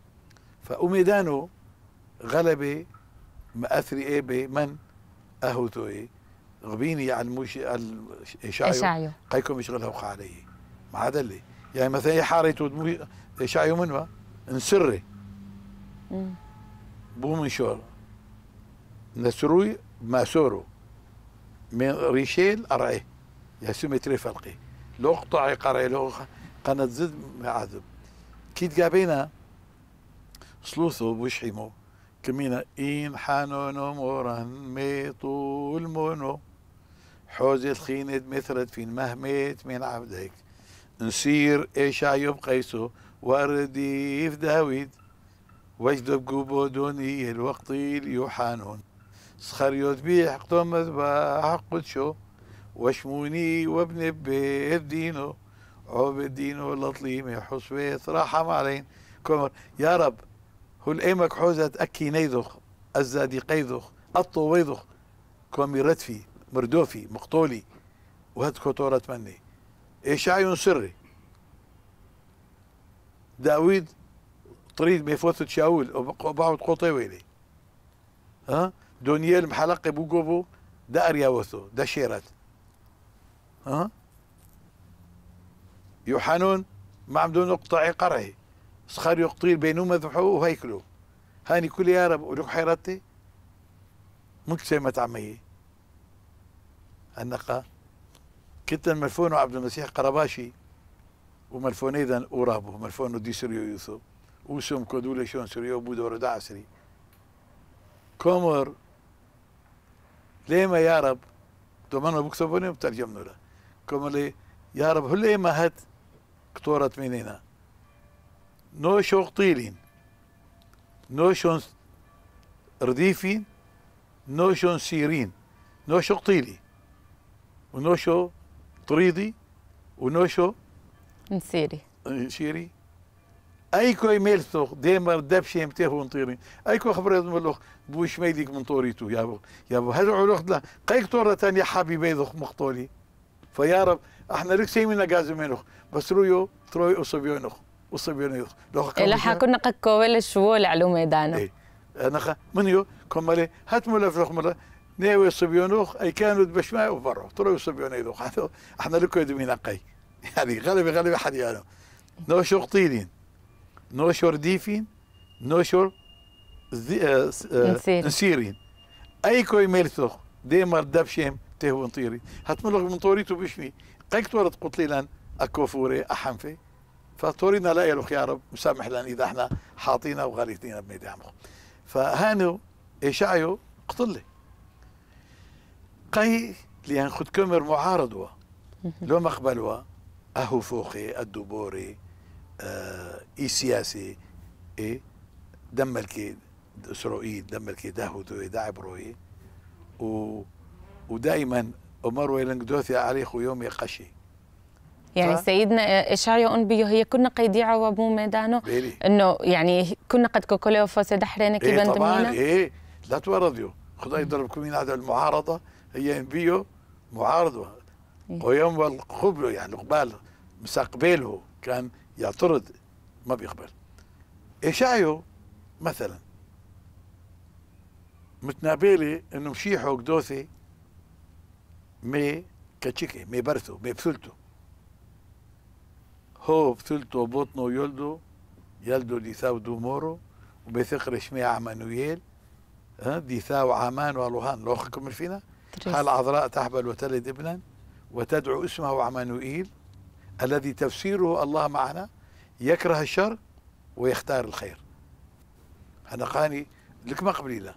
فأميدانو غلبة مأثري إيه بمن أهوتو إيه غبيني يعني مش إشايو قيكم يشغلها علي ما عاد اللي يعني مثلا إيه حاريتو إشايو منوا نسري بومنشور نسروي ماسورو من ريشيل أرعيه يا تري فلقي لقطع لو قناة زد عذب كيت قابينا سلوثو حيمو كمينا إن حنون مرن ميطو المونو حوزي تخيني مثلت فين مهمت من عبدك نسير إيش عيوب قيسو ورديف داويد وجد بقوبو دوني الوقت سخر سخريوت بيح قطمت بحق شو وشموني وابن بيت دينو عبد دينه لطليمة حسويت رحم علينا كمر يا رب هو ايمك حوزة اكي نيدخ الزادي قيدخ اطو ويدخ كومي ردفي مردوفي مقتولي وهد كتورة مني ايش عيون سري داويد طريد ميفوث شاول وبعد قطي ويلي ها دونيال محلقي بوقوبو دا اريا وثو دا شيرات يوحانون يوحنون عمدون نقطع قرعه صخر يقطير بينهما مذبحوه وهيكلو هاني كل يا رب ولك حيرتي مجتمع عمي النقا كنت ملفون عبد المسيح قرباشي وملفون ايضا اورابو ملفون دي سريو يوثو وسم كودولي شون سريو بودو ردع سري كومر ليه ما يا رب ما بكتبوني بترجمنا له يا komali yarab hulle mahat ktorat menina no shoqtilin نو shon رديفين شو سيرين نو شو قطيلي شو طريدي ونو شو نسيري نسيري اي كوي ميلتو ديما دبشي متيه ونطيرين اي كو خبر ملوخ بوش ميليك من طوريتو يا بو هذا علوخ لا قيك طورة تانية حبيبي ذوخ مقطولي فيا رب احنا لك شيء من غازمينوخ بس رويو تروي اصبيونوخ اصبيونوخ لو الا حكون قد كويل شو العلومه دانا اي انا خ... منيو كمالي هات ملف رخمره ناوي صبيونوخ اي كانوا بشماء وبرو تروي صبيونيدوخ احنا لك يدمين قي يعني غلبي غلبي حديانو نوشور نو نوشور ديفين نوشور آه، آه، نسيرين اي كوي ميرثوخ ديمر دبشيم تي ونطيري هات ملغ من تو بشمي قيك تورد قلت لي لان اكو فوري احنفي فطورينا لا يا يا رب مسامح لان اذا احنا حاطينا وغاليتنا بميدامه فهانو ايشايو قتل قي لان خد كمر معارضوا لو مقبلوا اهو فوخي الدبوري آه، اي سياسي اي دم الكيد اسرائيل دم الكيد اهو دعب روي و ودائما ومروي علي عليخ يوم يقشي يعني ف... سيدنا إشار يقول بيو هي كنا قيديعة وابو ميدانو بيلي. إنه يعني كنا قد كوكوليو فوسي دحرينك إيه بنت طبعا إيه لا تورضيو خدا يضربكم من هذا المعارضة هي بيو معارضة إيه. ويوم والقبل يعني قبال مستقبله كان يعترض ما بيقبل إشايو مثلا متنابيلي انه مشيحو قدوثي مي كاتشيكي مي برثو مي بثلتو هو بثلته بطنو يلده يلدو ديثاو دومورو وبثقر شميع ها ديثاو عمان لو لوخكم الفينا هل عذراء تحبل وتلد ابنا وتدعو اسمه عمانوئيل الذي تفسيره الله معنا يكره الشر ويختار الخير أنا قاني لك مقبلي له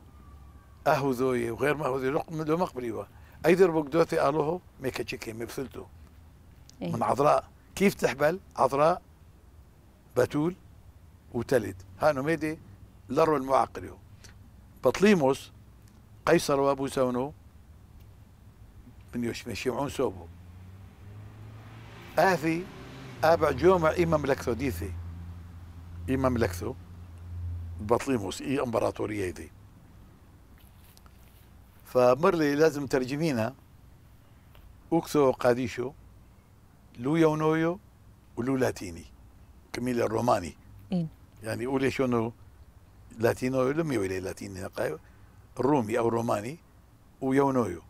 أهو ذوي وغير ما هو ذوي لو مقبلي هو اقدر بقدوتي قالوه ميكا تشيكي مبثلته إيه؟ من عذراء كيف تحبل عذراء بتول وتلد هانو ميدي لرو المعقريو بطليموس قيصر وابو سونو من يشمي شمعون سوبو آثي أبع جومع إي مملكتو ديثي إي مملكتو بطليموس إي إمبراطورية دي فمرلي لازم ترجمينا اوكسو قاديشو لو يونويو ولو لاتيني كميل الروماني إيه. يعني اولي شنو لاتينو لم يولي لاتيني رومي او روماني ويونويو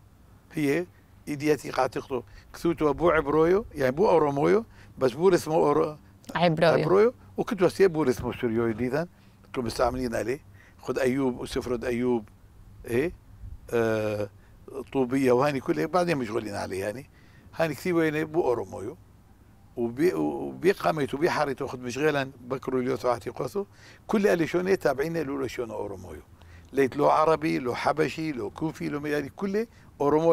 هي ايدياتي قاعد كثوتو ابو عبرويو يعني بو اورومويو بس بو اسمه أورو عبرويو عبرويو وكنت وسيه بو اسمه سوريو ديثان كنا مستعملين عليه خد ايوب وسفرد ايوب ايه طوبيه وهاني كلها بعدين مشغولين عليها يعني هاني كثير وين وبي مويو وبيقامته بيحاري تاخذ مشغلا بكرو اليوت عاتي يقوسو كل اللي شوني تابعين لولو شون اورومويو ليت لو عربي لو حبشي لو كوفي لو يعني كله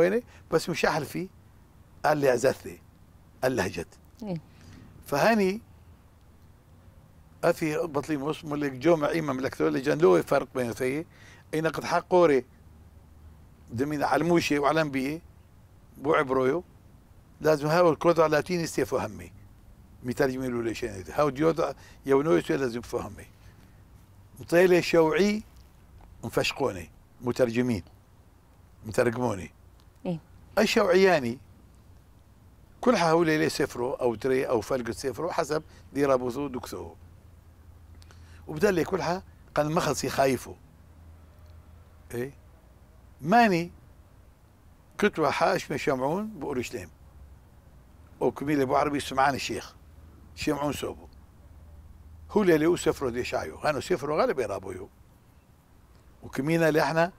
يعني بس مش فيه قال لي عزثي اللهجت إيه. فهاني أثي بطلي موس ملك جو معي مملكته لجان لو فرق بين ثي نقد قد حقوري زميلي على الموشي وعلى انبيه وعبرويو لازم هاو الكود على لاتيني استيفو همي جميل ولا شيء هاو ديوت يونويس لازم فهمي مطيلة شوعي مفشقوني مترجمين مترجموني ايه الشوعياني كل حاولي لي سفرو او تري او فلق سفرو حسب ديرا بوثو دكسو وبدل لي حا قال مخلصي خايفو ايه ماني كنت وحا اسمه شمعون بأورشليم وكميل أبو عربي سمعان الشيخ شمعون سوبو هو اللي هو سفره دي شايو هانو سفره غالب يو وكمينا اللي احنا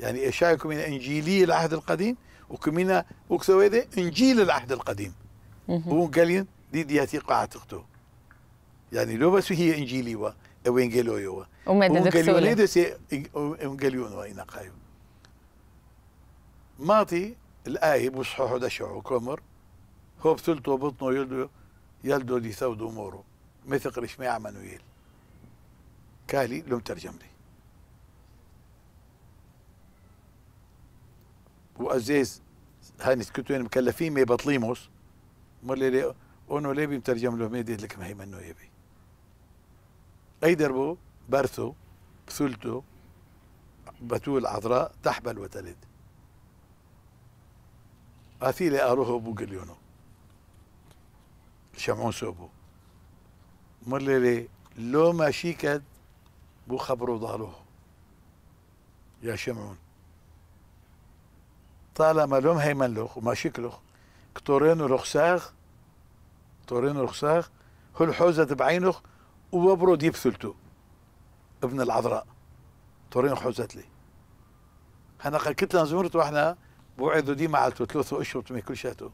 يعني اشايو إيه كمينا انجيلي العهد القديم وكمينا وكثوا انجيل العهد القديم قالين دي دياتي تقتو يعني لو بس هي انجيلي و ايفانجيلويو وما دكسولي ايفانجيليون وانا قايو ماطي الآية بصححه دشعه كمر هو بثلته بطنو يلدو يلدو دي ثود أموره مثق عمانو يل كالي لم ترجم لي وأزيز هاني سكتوين مكلفين مي بطليموس مولي لي اونو ليبي بيمترجم له ميدي لك ما هي منو يبي اي دربو برثو بثلتو بتول عذراء تحبل وتلد اثيلي اروه ابو قليونو شمعون سوبو مللي لو ما شيكد بو خبرو ضاروه يا شمعون طالما لوم هيمن لوخ وما شكلوخ كتورينو رخساخ كتورينو رخساخ هو الحوزة بعينوخ وبرو ديب ثلتو ابن العذراء تورين حوزت لي انا قلت كنت زمرت واحنا بوعدو ديما عالتو ثلاثة أشهر تمي كل شاتو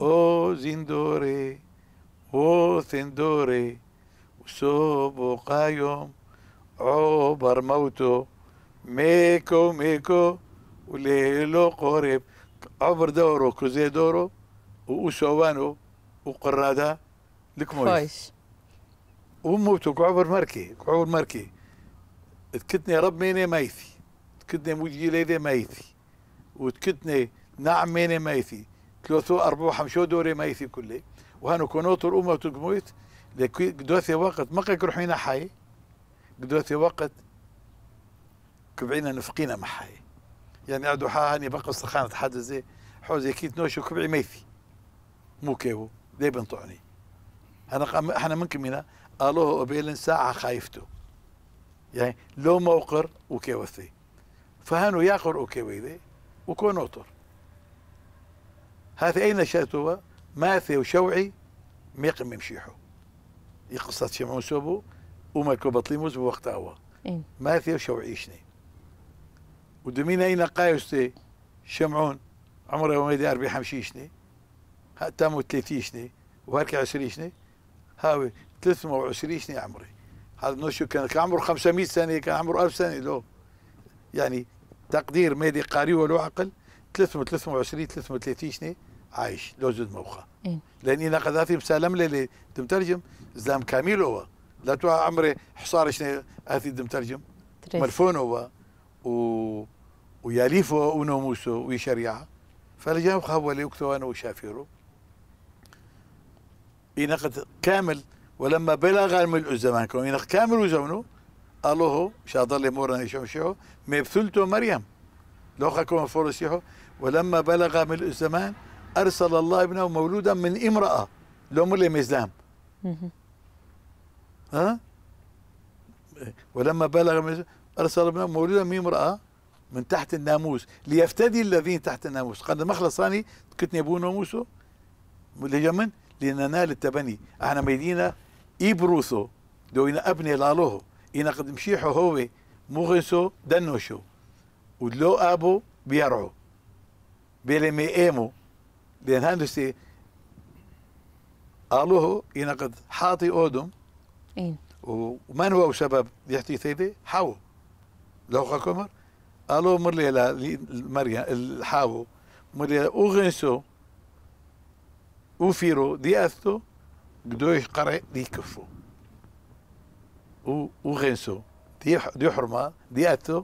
أو زندوري أو ثندوري وسوبو قايوم أو برموتو ميكو ميكو وليلو قريب عبر دورو كوزي دورو وسوانو وقرادا لكمويس وموتو كعبر مركي كعبر مركي تكتني رب ميني ميثي تكتني موجي ليدي ميثي وتكتني نعميني ميثي ثلاثو أربعو حمشو دوري ميثي كله وهانو كونوتو الأمة تقمويت لكي قدوثي وقت ما كروحينا حي قدوثي وقت كبعينا نفقينا محاي يعني عدو هاني بقى سخانة حد زي حوزي كيت نوشو كبعي ميثي مو كيو دي بنطعني انا احنا منكم هنا قالوه وبيلن ساعة خايفتو يعني لو موقر وكيوثي فهانو ياقر وكيوي وكون أطر هذه أين شاتوا ماثي وشوعي ميقم يمشيحوا يقصة شمعون سوبو وما كوبطليموز بوقت أوا إيه. ماثي وشوعي شني ودمين أين قايوستي شمعون عمره وميدي أربي حمشي شني تامو ثلاثين شني وهركع عشرين شني هاوي 320 سنه عمري هذا نوشو كان عمره 500 سنه كان عمره 1000 سنه لو يعني تقدير مالي قاري ولو عقل 323 330 سنه عايش لو زد موخا إيه؟ لاني نقذاتي مسالم للي تمترجم زلام كامل هو لا تو عمري حصار شنو هاتي تمترجم ملفون هو و وياليفو وناموسو هو اللي خولي وكتوان وشافيرو نقد كامل ولما بلغ الملء الزمان كامل وزمنه الله شاطر مورنا يشوشيو مبثلت مريم لو خكم فرسيحو ولما بلغ ملء الزمان أرسل الله ابنه مولودا من امرأة لو ملهم إسلام ها ولما بلغ أرسل ابنه مولودا من امرأة من تحت الناموس ليفتدي الذين تحت الناموس قد خلصاني كتني ابو ناموسه لجمن لننال التبني احنا ميدينا إبروثو دوينا أبني لالوهو إن قد مشيحه هو مغسو دنوشو ودلو أبو بيرعو بيلي ميئيمو لأن هندسي قالوه إن قد حاطي أودم إيه؟ ومن هو سبب يحتي ثيدي حاو لو قاكمر قالوا مرلي لي مريم الحاو مرلي أغنسو وفيرو دي أثتو قدوش قرأ دي كفو وغنسو دي دي حرمه دي اتو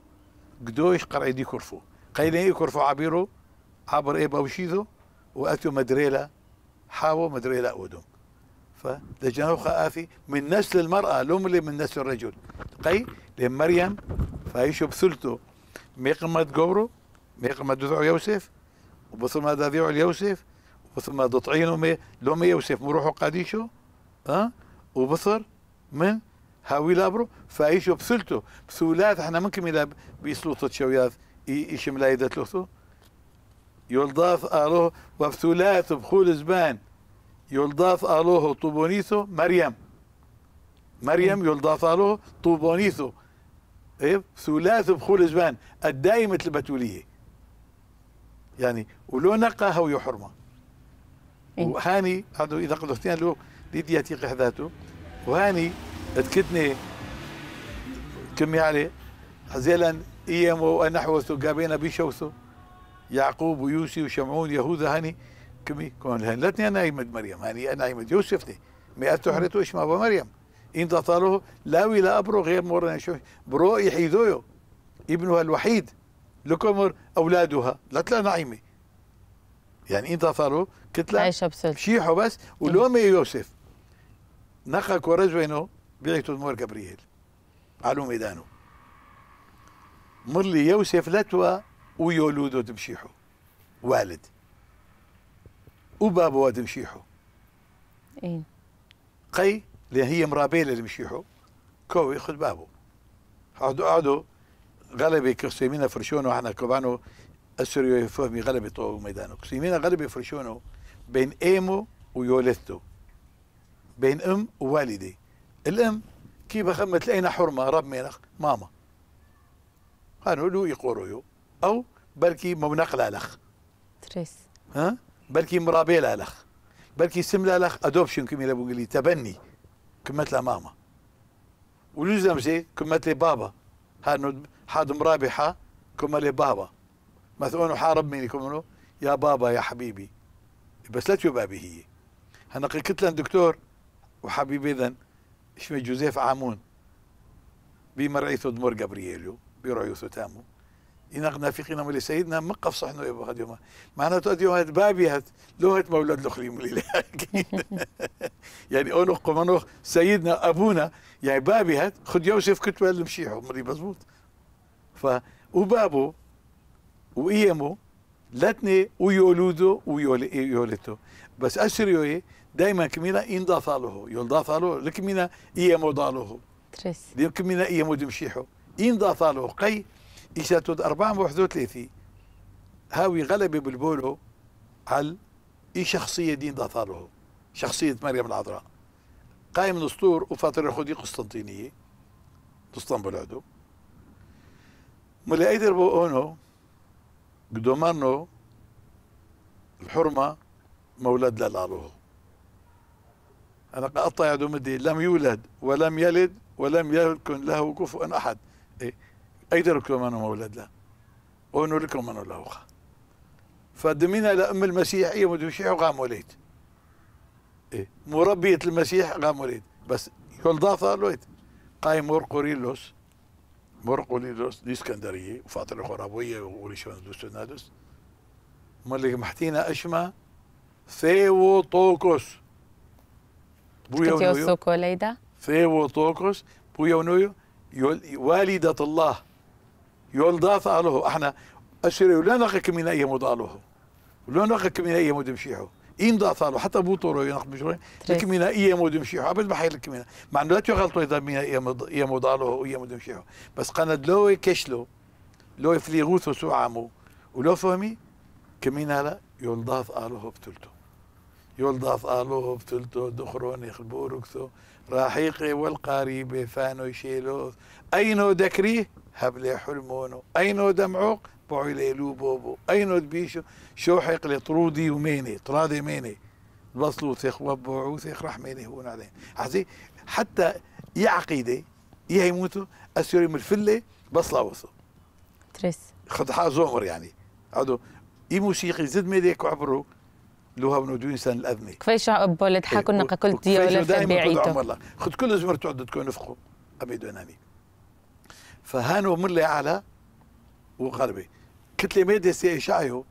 قدوش قرعي دي كرفو قيل يكرفو إيه عبيرو عبر اي باوشيدو واتو مدريلا حاو مدريلا اودم فدجنه خافي من نسل المرأة اللي من نسل الرجل قي لمريم فايشو بثلثه ميقمد قورو ميقمد دفع يوسف وبثل ما دافيع يوسف وبثل ما دطعينه لومي يوسف مروحو قاديشو ها أه؟ وبثر من هاوي لابرو فايش بسلتو بسولات احنا ممكن الى بيسلوطو تشويات ايش ملايدت لوثو يلضاف الوه وبسولات بخول زبان يولداف الوه طوبونيثو مريم مريم يولداف الوه طوبونيثو ايه ثلاث بخول زبان الدائمة البتولية يعني ولو نقى هاوي حرمة وهاني هذا اذا قدرتين اختيان له لديتي قحذاته وهاني تكتني كم يعني حزيلا ايام ونحوس قابينا بيشوسو يعقوب ويوسي وشمعون يهوذا هني كمي كون هنلتني انا ايمد مريم هني انا ايمد يوسفني مئات تحرت وش ما مريم إن تطاله لا ولا أبرو غير مورنا شو برو يحيدو ابنها الوحيد لكمر أولادها لا تلا نعيمة يعني انت تطاله كتلة شيحه بس ولومي يوسف نخك ورجوينو بیایە مور گەبریل على مەدان مرلي يوسف یوسف ويولودو تمشيحو والد وبابو تمشيحو اي قي اللي هي مرابيل اللي مشيحو كوي خد بابو عدو عدو غلبي كسيمينا فرشونو احنا كوبانو السوريو يفهمي غلبي طو ميدانو كسيمينا غلبي فرشونو بين ايمو ويولدتو بين ام ووالدي الام كيف بخمت لقينا حرمه رب مينخ ماما له يقولوا يو او بلكي مبنق لالخ تريس ها بلكي مرابي لالخ بلكي سم لالخ ادوبشن كيما لابو لي تبني كمت لها ماما ولزم زي كمت لي بابا هانو حاد مرابحه كمت لي بابا مثلا حارب مني كمنو يا بابا يا حبيبي بس لا بابي هي قلت له دكتور وحبيبي اذن اسمه جوزيف عامون بمرعيثو دمر جابرييلو بروعيثو تامو ينغنا في قنا مولي سيدنا مقف صحنو ابو هاد يوما معناته ادي هات بابي هاد لو هاد مولد الاخرين مولي يعني اونو قمانو سيدنا ابونا يعني بابي هاد خد يوسف كتبه المشيحو مري مزبوط ف وبابو وإيمو لاتني ويولودو ويولتو بس أسريوي دائما كمينا kmina indafaluhu yuldafaluhu lkmina لكمينا modaluhu ديال تريس لكمينا ودم شيحو ان له قي إشاتود 34 هاوي غلبي بالبولو على اي شخصية دين له شخصية مريم العذراء قائم نسطور وفاطر الخدي قسطنطينية اسطنبول عدو ملي ايدر بو اونو قدومانو الحرمة مولاد لالالوه أنا أقطع يدوم الدين لم يولد ولم يلد ولم يكن له كفوا أحد أي أيدر لكم من مولد له وأنه لكم من له أخا فدمينا لأم المسيح هي مدوشيح وقام وليد إيه؟ مربية المسيح قام وليد بس كل ضافة لويت قاي مور قوريلوس دي اسكندرية وفاطر الخرابوية وليشوان دوس نادوس مالك محتينا أشما ثيوطوكوس που jaunojo. Tėvo tokios, που jaunojo, والدة الله يولدات الله احنا الشريعه لا نقك من اي مود مضاله ولا نقك من اي مود مدمشيحه إن ضاع ثالو حتى بوطورو ينق مشورين لك من أي مود يمشيحو عبد بحي لك من مع انه لا تغلطوا إذا من أي مود أي مود أو أي مود يمشيحو بس قند لو كشلو لو فليغوثو سو عامو ولو فهمي كمين هلا يلضاف آلوه بتلتو يلضف آلوه بتلتو دخرون يخبوركتو راحيقي والقاريبة فانو يشيلو أينو دكري هبلي حلمونو أينو دمعوق بوعي ليلو بوبو أينو دبيشو شوحق لطرودي وميني طرادي ميني بصلوثيخ وبوعوثيخ رحميني هون عليهم حسي حتى يا عقيدة يا يموتوا أسيري من الفلة وصو تريس خد زومر يعني عدو اي موسيقي زد ميديك وعبروك لوها ونودو انسان الاذني كيفاش عقب تحكوا إيه. نقا كل ديالو بعيدو والله خد كل زمر تعد تكون نفقه ابي دوناني فهانو من اللي على وقربي كتلي ميدي سي شايو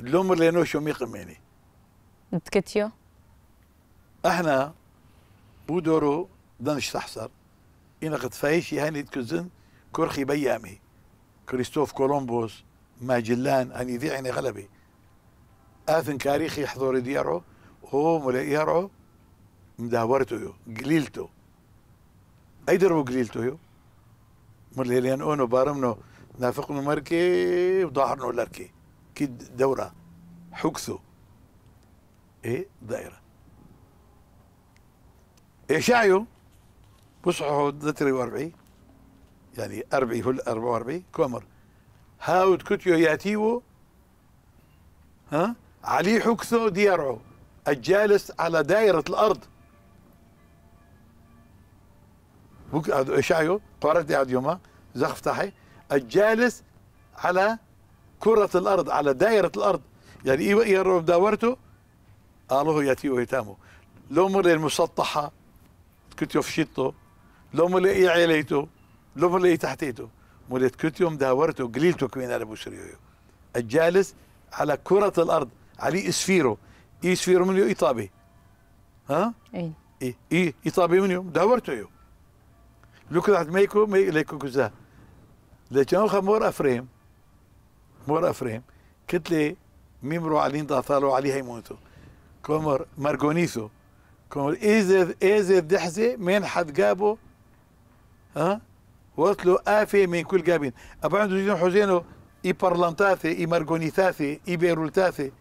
لومر نو شو ميقميني تكتيو احنا بودورو دانش تحصر انا قد فايشي هاني تكزن كرخي بيامي كريستوف كولومبوس ماجلان هاني ذي عيني غلبي آثن كاريخي يحضر ديارو هو يارو مدهورتو يو قليلتو أي دربو قليلتو يو مرليليان أونو بارمنو نافقنو مركي وضاحرنو لركي كي دورة حكسو إيه دائرة إيه شايو بصحو دتري واربعي يعني أربعي هو الأربع واربعي كومر هاود تكتيو ياتيو ها علي حكسو ديرعو الجالس على دائرة الأرض شايو قارت قاعد يوما زخف تحي الجالس على كرة الأرض على دائرة الأرض يعني إيوة يروب داورته قالوه ياتي ويتامه لو مر المسطحة كتيو في شيطه لو إيه عيليتو لو مر تحتيتو مولد كتيوم مداورتو قليلتو كمين على بوشريو الجالس على كرة الأرض علي اسفيرو اي اسفيرو منو اي طابي ها اي اي اي, منو طابي دورتو يو لو كذا ما يكون ما يكون كذا لكن مور افريم مور افريم كتلي ميمرو علي ضاثالو عليها يموتو كومر مارغونيثو كومر ايزيد ايزيد دحزه من حد جابو ها وصلوا آفي من كل جابين ابو عنده حزينو إي بارلانتاثي إي مارغونيثاثي إي بيرولتاثي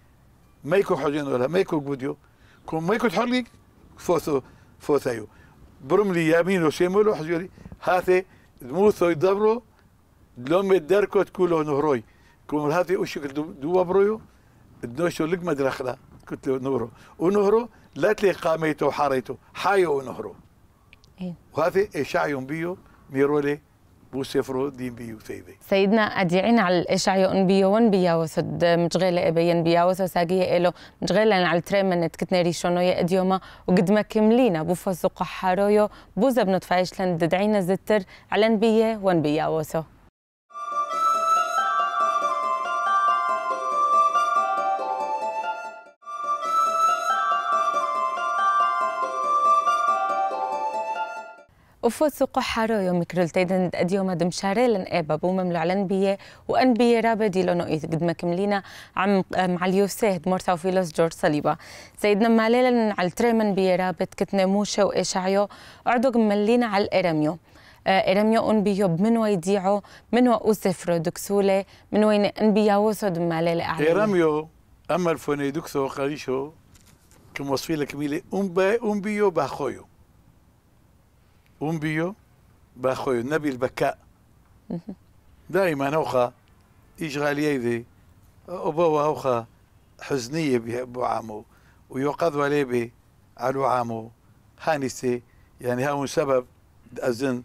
ولا ما يكون بوديو كون ما يكون حرلي فوثو فوثايو برملي يمين وشمال وحجوري هاتي دموثو يدبرو لومي الدركو تكولو نهروي كون هاتي وشك دو برويو دوشو لك مدرخلا قلت له نهرو ونهرو لا تلي قاميتو حاريتو حايو ونهرو إيه. وهذه اشعيون بيو ميرولي بوسفرو دين بيو تيبي سيدنا أديعين على الإشعي أن بيون بياوس متغيلة أبين بياوس وساقية إلو متغيلة على تريمنت كتناري شونو يأديوما وقد ما كملينا بوفاسو قحارويو بوزا بنطفعيش لن ددعينا زتر على نبيه وان بياوسو وفوسق حرايا مكرلتيدن أديوما دمشاري لن إبا بومم لعلن بيه وأن بيه رابا دي لونو إيث قد ما كملينا عم مع اليوسيه دمورتا وفيلوس جورج صليبا سيدنا مالي لن عال تريمن بيه رابد كتنا موشا وإشعيو أعدوك ملينا على الإرميو إرميو آه، أن بيه بمن ويديعو من وقوسفرو دكسولي من وين أن بيه بيوسو دماليلا لأعلم إرميو أما الفوني دكسو قريشو كموصفي لك ميلي أم بيو بأخويو اونبیۆ با خۆی النبي البكاء دائما اوخا ئیژغالیەی دی او بەوە هەوخە حزنیە بۆ عامو و ويقض وليبي على عامو هانسي يعني هاون سبب أزن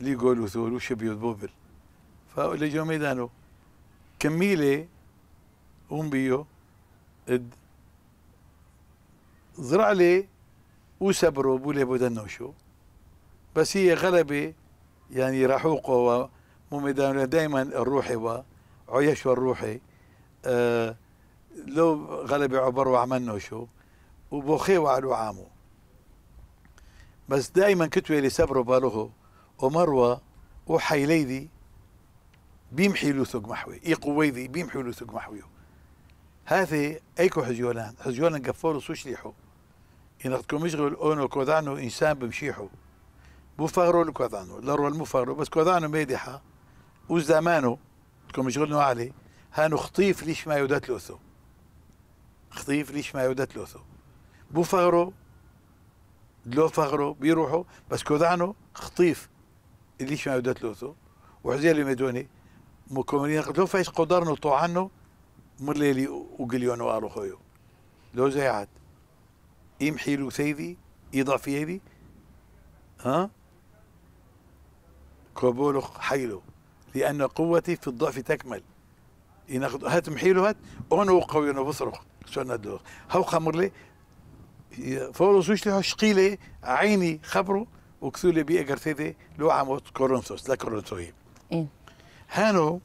لي قولوا ثول وش بيوت بوبل فاللي جو ميدانو كميلة قوم بيو اد زرع لي وسبرو بولي شو بس هي غلبة يعني رحوقه وممدان دائما الروحي وعيش الروحي آه لو غلبة عبر وعملنا شو وبوخي وعلو عامو بس دائما كتوى اللي سبروا باله ومروة وحيليدي بيمحي له ثق محوي اي قويدي بيمحي له ثق هذه ايكو حزيولان حزيولان قفولو سوش ليحو انك تكون مشغل اونو كودانو انسان بمشيحو بوفغرو لكوذانو لرو المفارو بس كوذانو ميدحة وزمانو كم شغلنا علي هانو خطيف ليش ما يودات لوثو خطيف ليش ما يودات لوثو بوفغرو دلو فغرو بيروحوا بس كوذانو خطيف ليش ما يودات لوثو وعزيل المدوني مكملين قلت له فايش قدرنا طوعنو مرليلي وقليون وارو خويو لو زيعت يمحي له سيدي يضع في يدي ها كوبولو حيلو لأن قوتي في الضعف تكمل إن هات محيلو هات أنا قوي أنا بصرخ شو دوخ هو خمر لي فولو وش لي شقيلة عيني خبره لي بي أجرتيدي لو عموت كورنثوس لا كورنثوي إيه هانو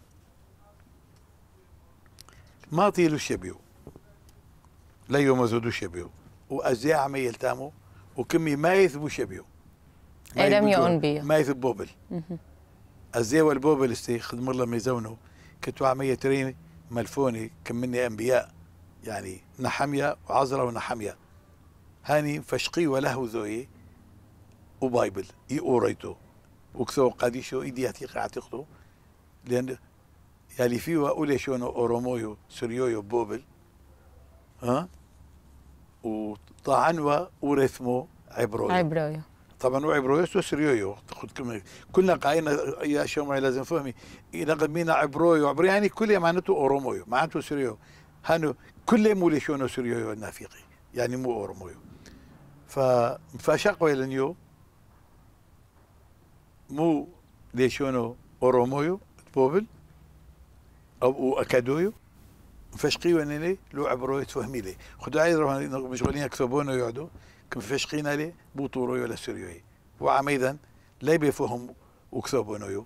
ما طيلو شبيو لا يوم زودو شبيو وأزياع ما يلتامو وكمي ما يثبو شبيو لم يؤن بي يثب بوبل ازي والبوبل استي خدمر لما يزونه كتوا عمية تريني ملفوني كم مني أنبياء يعني نحمية وعزرة ونحمية هاني فشقي وله ذوي وبايبل يؤريتو وكثو قديشو إدياتي قاعتقتو لأن يعني فيه وأولي شونو أورومويو سريويو بوبل ها وطعنوا ورثمو عبرويو عبرويو طبعا وعبرو يسوس ريويو كلنا قاعدين يا معي لازم فهمي نقد مينا عبرويو عبرو يعني كل معناته اورومويو معناته سريو هانو كل مولي شونو سريويو النافيقي يعني مو اورومويو ف فشقوا لنيو مو ليشونو اورومويو بوبل او اكادويو فشقيو انني لو عبرو يتفهمي لي خدو عايز مشغولين يكتبون ويقعدوا كيفاش قينا لي بوطوروي ولا سوريوي وعميدا لا بيفهم وكثوبونويو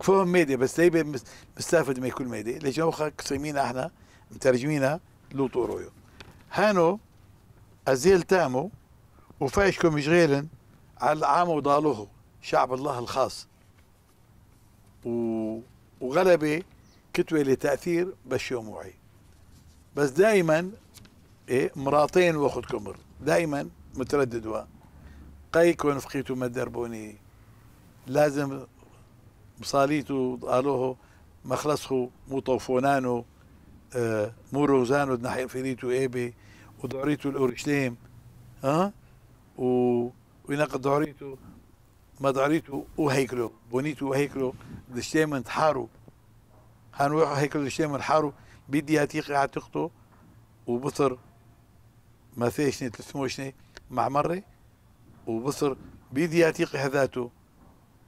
كفهم ميدي بس لا مستافد ما يكون ميدي نوخا كسمينا احنا مترجمينا لوطورويو هانو أزيل تامو وفايشكم مشغيلا على العام وضاله شعب الله الخاص و... وغلبة كتوة لتأثير بشيوموعي بس دائما إيه مراتين واخد كمر دائما متردد كون فقيتو ما دربوني لازم مصاليتو قالوه مخلصخو مو طوفونانو آه مو روزانو دنحي فريتو ايبي ودوريتو الاورشليم ها أه؟ و وينقد دوريتو ما دوريتو وهيكلو بونيتو وهيكلو دشتيم انتحارو هنروح هيكلو دشتيم انتحارو بدي هتيقي عتقتو وبصر ما ماثيشني تسموشني مري وبصر بيدي ياتيق هذاته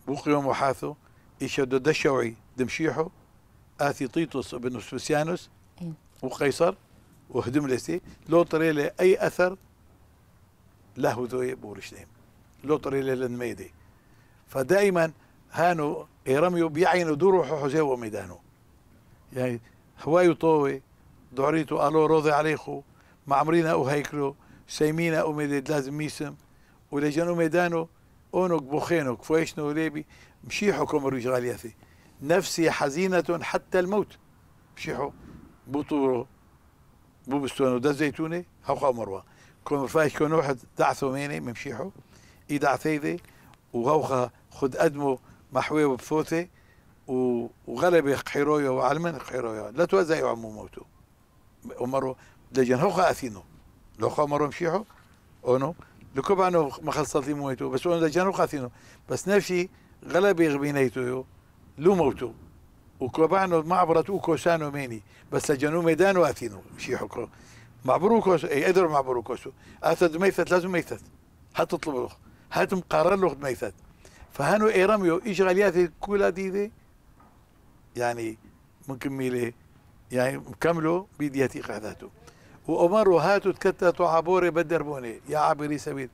بوقي وحاثو يشدد دا دشوعي دمشيحو آثي طيطوس بن سبسيانوس إيه. وقيصر وهدم لسي لو طريلة أي أثر له ذوي بورشتهم لو طريلة لنميدي فدائما هانوا يرميو بيعينوا دروحو حزيو وميدانو يعني هوايو طوي دعريتو ألو روضي عليخو معمرين او هيكلو سيمينا او ميدد لازم ميسم ولجنو ميدانو اونوك بوخينوك فويشنو ليبي مشيحو كوم رجاليثي نفسي حزينة حتى الموت مشيحو بطورو بستونو دا زيتوني هاو مروه كون فايش كون واحد دعثو ميني ممشيحو اي دعثيدي وغوخا خد أدمو محوي وبفوتي وغلبي قحيرويا وعلمن قحيرويا لا توزعي عمو موتو أمرو لجن هو خاثينو لو خا مرو مشيحو اونو لكوب ما مخلصتي مويتو بس اون لجن هو خاثينو بس نفسي غلبي غبينيتو لو موتو وكوبانو معبرتو كوسانو ميني بس لجنو ميدانو اثينو شيحو كرو معبرو كوس اي ادر معبرو كوسو اثد ميثت لازم ميثت تطلب له هاتم مقرر له ميثت فهانو ايراميو اشغاليات كولا ديدي يعني مكمله يعني مكمله بيدياتي قعداته وأمروا هاتوا تكتتوا عبوري بدربوني يا عبري سبيل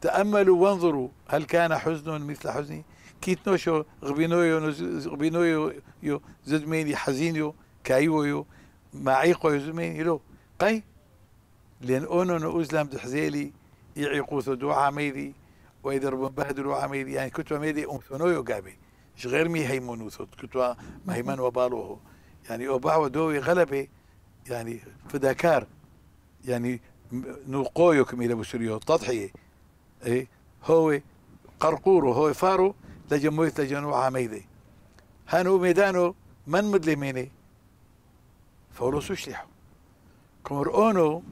تأملوا وانظروا هل كان حزن مثل حزني كيتنوشو غبينويو غبينويو يو زدميني حزينيو كايويو معيقو زدميني لو قي لأن أونو نوزلام دحزيلي يعيقو ثدو عميدي ويدربون بهدلو عميدي يعني كتوا ميدي أمثنويو قابي غير مي هيمونو ثد كتوا مهيمن وبالوهو يعني أوباو ودوي غلبه يعني فداكار يعني نوقويكم إلى بشريو تضحية اي هو قرقورو هو فارو لجمويت لجنو عميدي هانو ميدانو من مدلميني فولوسو شليحو كمر أونو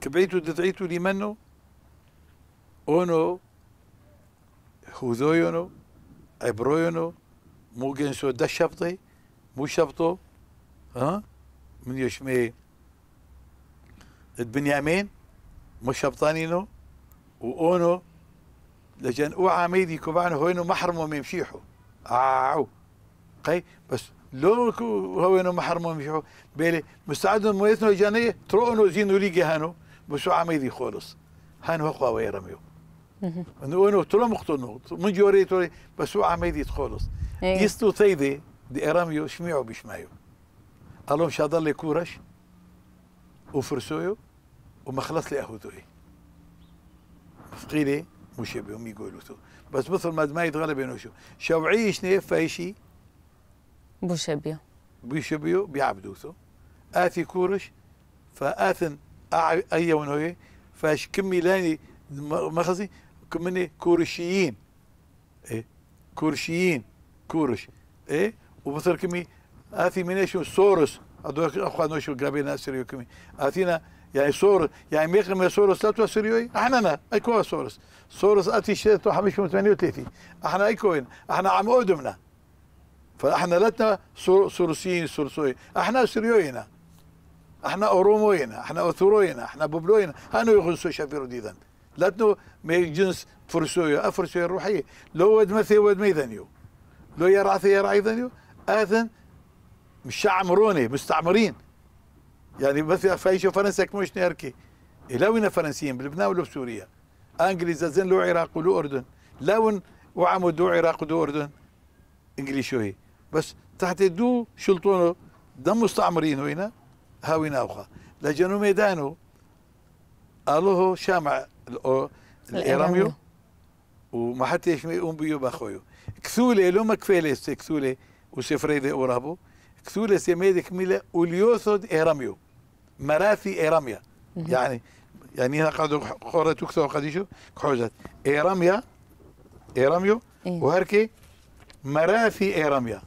كبعيتو ددعيتو لمنو أونو خوذويونو عبرويونو مو جنسو ده شبطي مو شبطو ها أه؟ من يشمي إيه؟ بنيامين مشبطانينو وأونو لجن أوعى ميدي كوبان هوينو محرمو ميمشيحو عاو آه، قي بس لو هوينو محرمو ميمشيحو بيلي مستعدون مويتنو جاني ترونو زينو ليجي هانو بس عميدي خالص هو قوى ويرميو انو تلو مقتنو من جوري توري بس عميدي خالص إيه. يستو تيدي دي اراميو شميعو بشمايو قال لهم هضل لي كورش وفرسويو وما خلص لي اي فقيلي مش بهم يقولوا تو بس مثل ما ما يتغلب انه شو شوعي شنو فايشي بوشبيو بوشبيو بيعبدو تو اثي كورش فاثن اي ونوي إيه. فاش كمي لاني مخزي كمني كورشيين ايه كورشيين كورش ايه وبصر كمي اثي mineshum سورس أدوك أخو ako غابينا grabina اثينا يعني سورس يعني ميخ من سورس لا تو احنا انا ايكو سورس سورس اتي شريته حميشكم 38 احنا ايكوين احنا عم اودمنا فاحنا لتنا سور سورسيين سورسوي احنا سيريوينا احنا اوروموينا احنا اوثوروينا احنا بوبلوينا انا يغنسو شافيرو ديذن لتنو مي جنس فرسوي افرسوي الروحيه لو ود مثي ود ميذنيو لو يرعثي يرعي ذنيو اذن مش يعمرونه مستعمرين يعني بس فايشوا فرنسا كموش نيركي إيه، لوين فرنسيين بلبنان ولا بسوريا انجليز زين لو عراق ولو اردن لون وعمو دو عراق ودو اردن انجليش هي بس تحت دو شلطونه دم مستعمرين هنا هاوين اوخا لجنو ميدانو الوه شامع الايراميو وما حتى يشمي ام بيو باخويو كثوله لو ما كفيله كثوله وسفريده ورابو كثولة سيمية كميلة وليوثود إيراميو مراثي إيراميا يعني يعني هنا قادوا خورة تكثو قديشو كحوزات إيراميا إيراميو إيه. وهركي مراثي إيراميا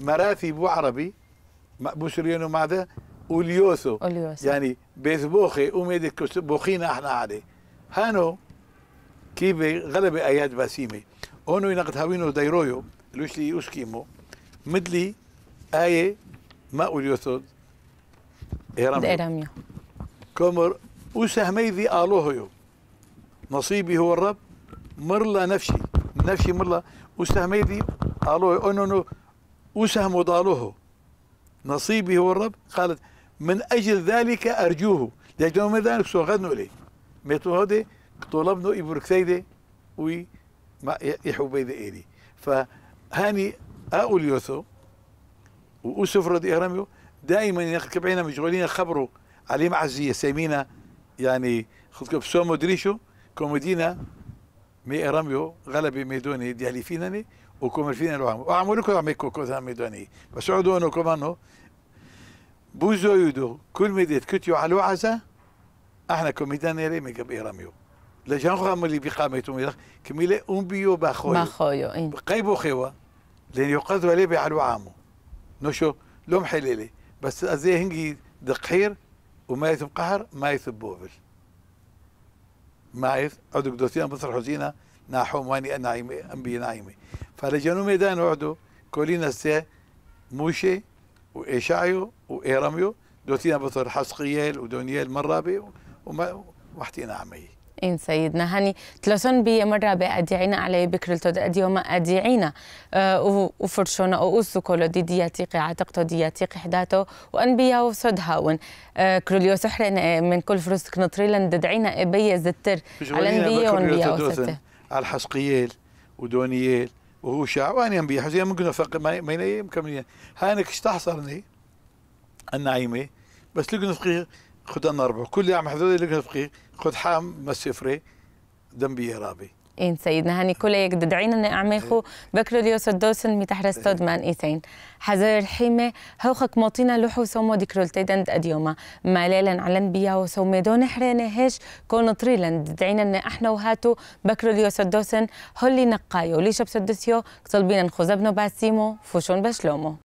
مراثي بو عربي بو ماذا وليوثو يعني بوخي أميد بوخينا احنا عليه هانو كي غلب آيات باسيمي اونو ينقد هاوينو دايرويو لوشلي كيمو مدلي آية ما وليوثود إيراميو كومر وسهمي ذي آلوهيو نصيبي هو الرب مرلا نفسي نفسي مرلا وسهمي ذي آلوهيو أنونو وسهم ضالوهو نصيبي هو الرب قالت من أجل ذلك أرجوه لأجل من ذلك سوغدنو إليه ميتو هودي طلبنو إبركتيدي وي ما يحبي ذي إلي فهاني أوليوثو رضي إهرامي دائما ياخذ كبعينا مشغولين خبروا علي معزية سيمينا يعني خذ كبسو مدريشو كوميدينا مي إهراميو غلبي ميدوني ديالي فيناني وكم فينا عمو وعملوا كل عميكو كوزا ميدوني بس عدو كومانو بوزو يدو كل ميديت كتيو على عزا احنا كوميدانا مي قب إهراميو لجان غام اللي بقامتهم ميدخ كميلة أمبيو باخويو باخويو قيبو خيوه لأن يقضوا لي بعلو عامو نشو لوم حليلي بس أزي هنجي دقحير وما يثب قهر ما يثب بوفل ما يث عدو قدوتين مصر حزينة ناحوم واني نايمي أنبي نايمي فلجنو ميدان وعدو كولينا سي موشي وإيشايو وإيراميو دوتينا بطر حسقيال ودونيال مرابي وما وحتينا عمي إن سيدنا هاني تلسون بي مرة بأديعنا على بكر التود أديوما أديعنا آه، وفرشونا أوسو كولو دي دياتيقي عتقتو دياتيقي حداتو وأنبيا وصد هاون آه، كروليو سحرين آه، من كل فرسك نطريلن ددعينا إبيا زتر على أنبيا وأنبيا وصد على الحسقييل ودونييل وهو شعوان ينبي حزين ممكن أفق ما ينيم كم هانك اشتحصرني النعيمة بس لقنا فقير خد انا ربع كل يوم حدود اللي نفقي خد حام مسيفري بي رابي إن سيدنا هاني كل يك ددعين إن أعميخو إيه. بكر اليوس الدوسن متحرس تودمان إيه. إيتين حزر الحيمة هوخك موطينا لوحو سومو ديكرو التيدند أديوما ما ليلا علن بيا وسومي دون حرينا هيش كون طريلند ددعين إن إحنا وهاتو بكر اليوس الدوسن هولي نقايو ليش بسدسيو كتلبينا نخوزبنو باسيمو فوشون بشلومو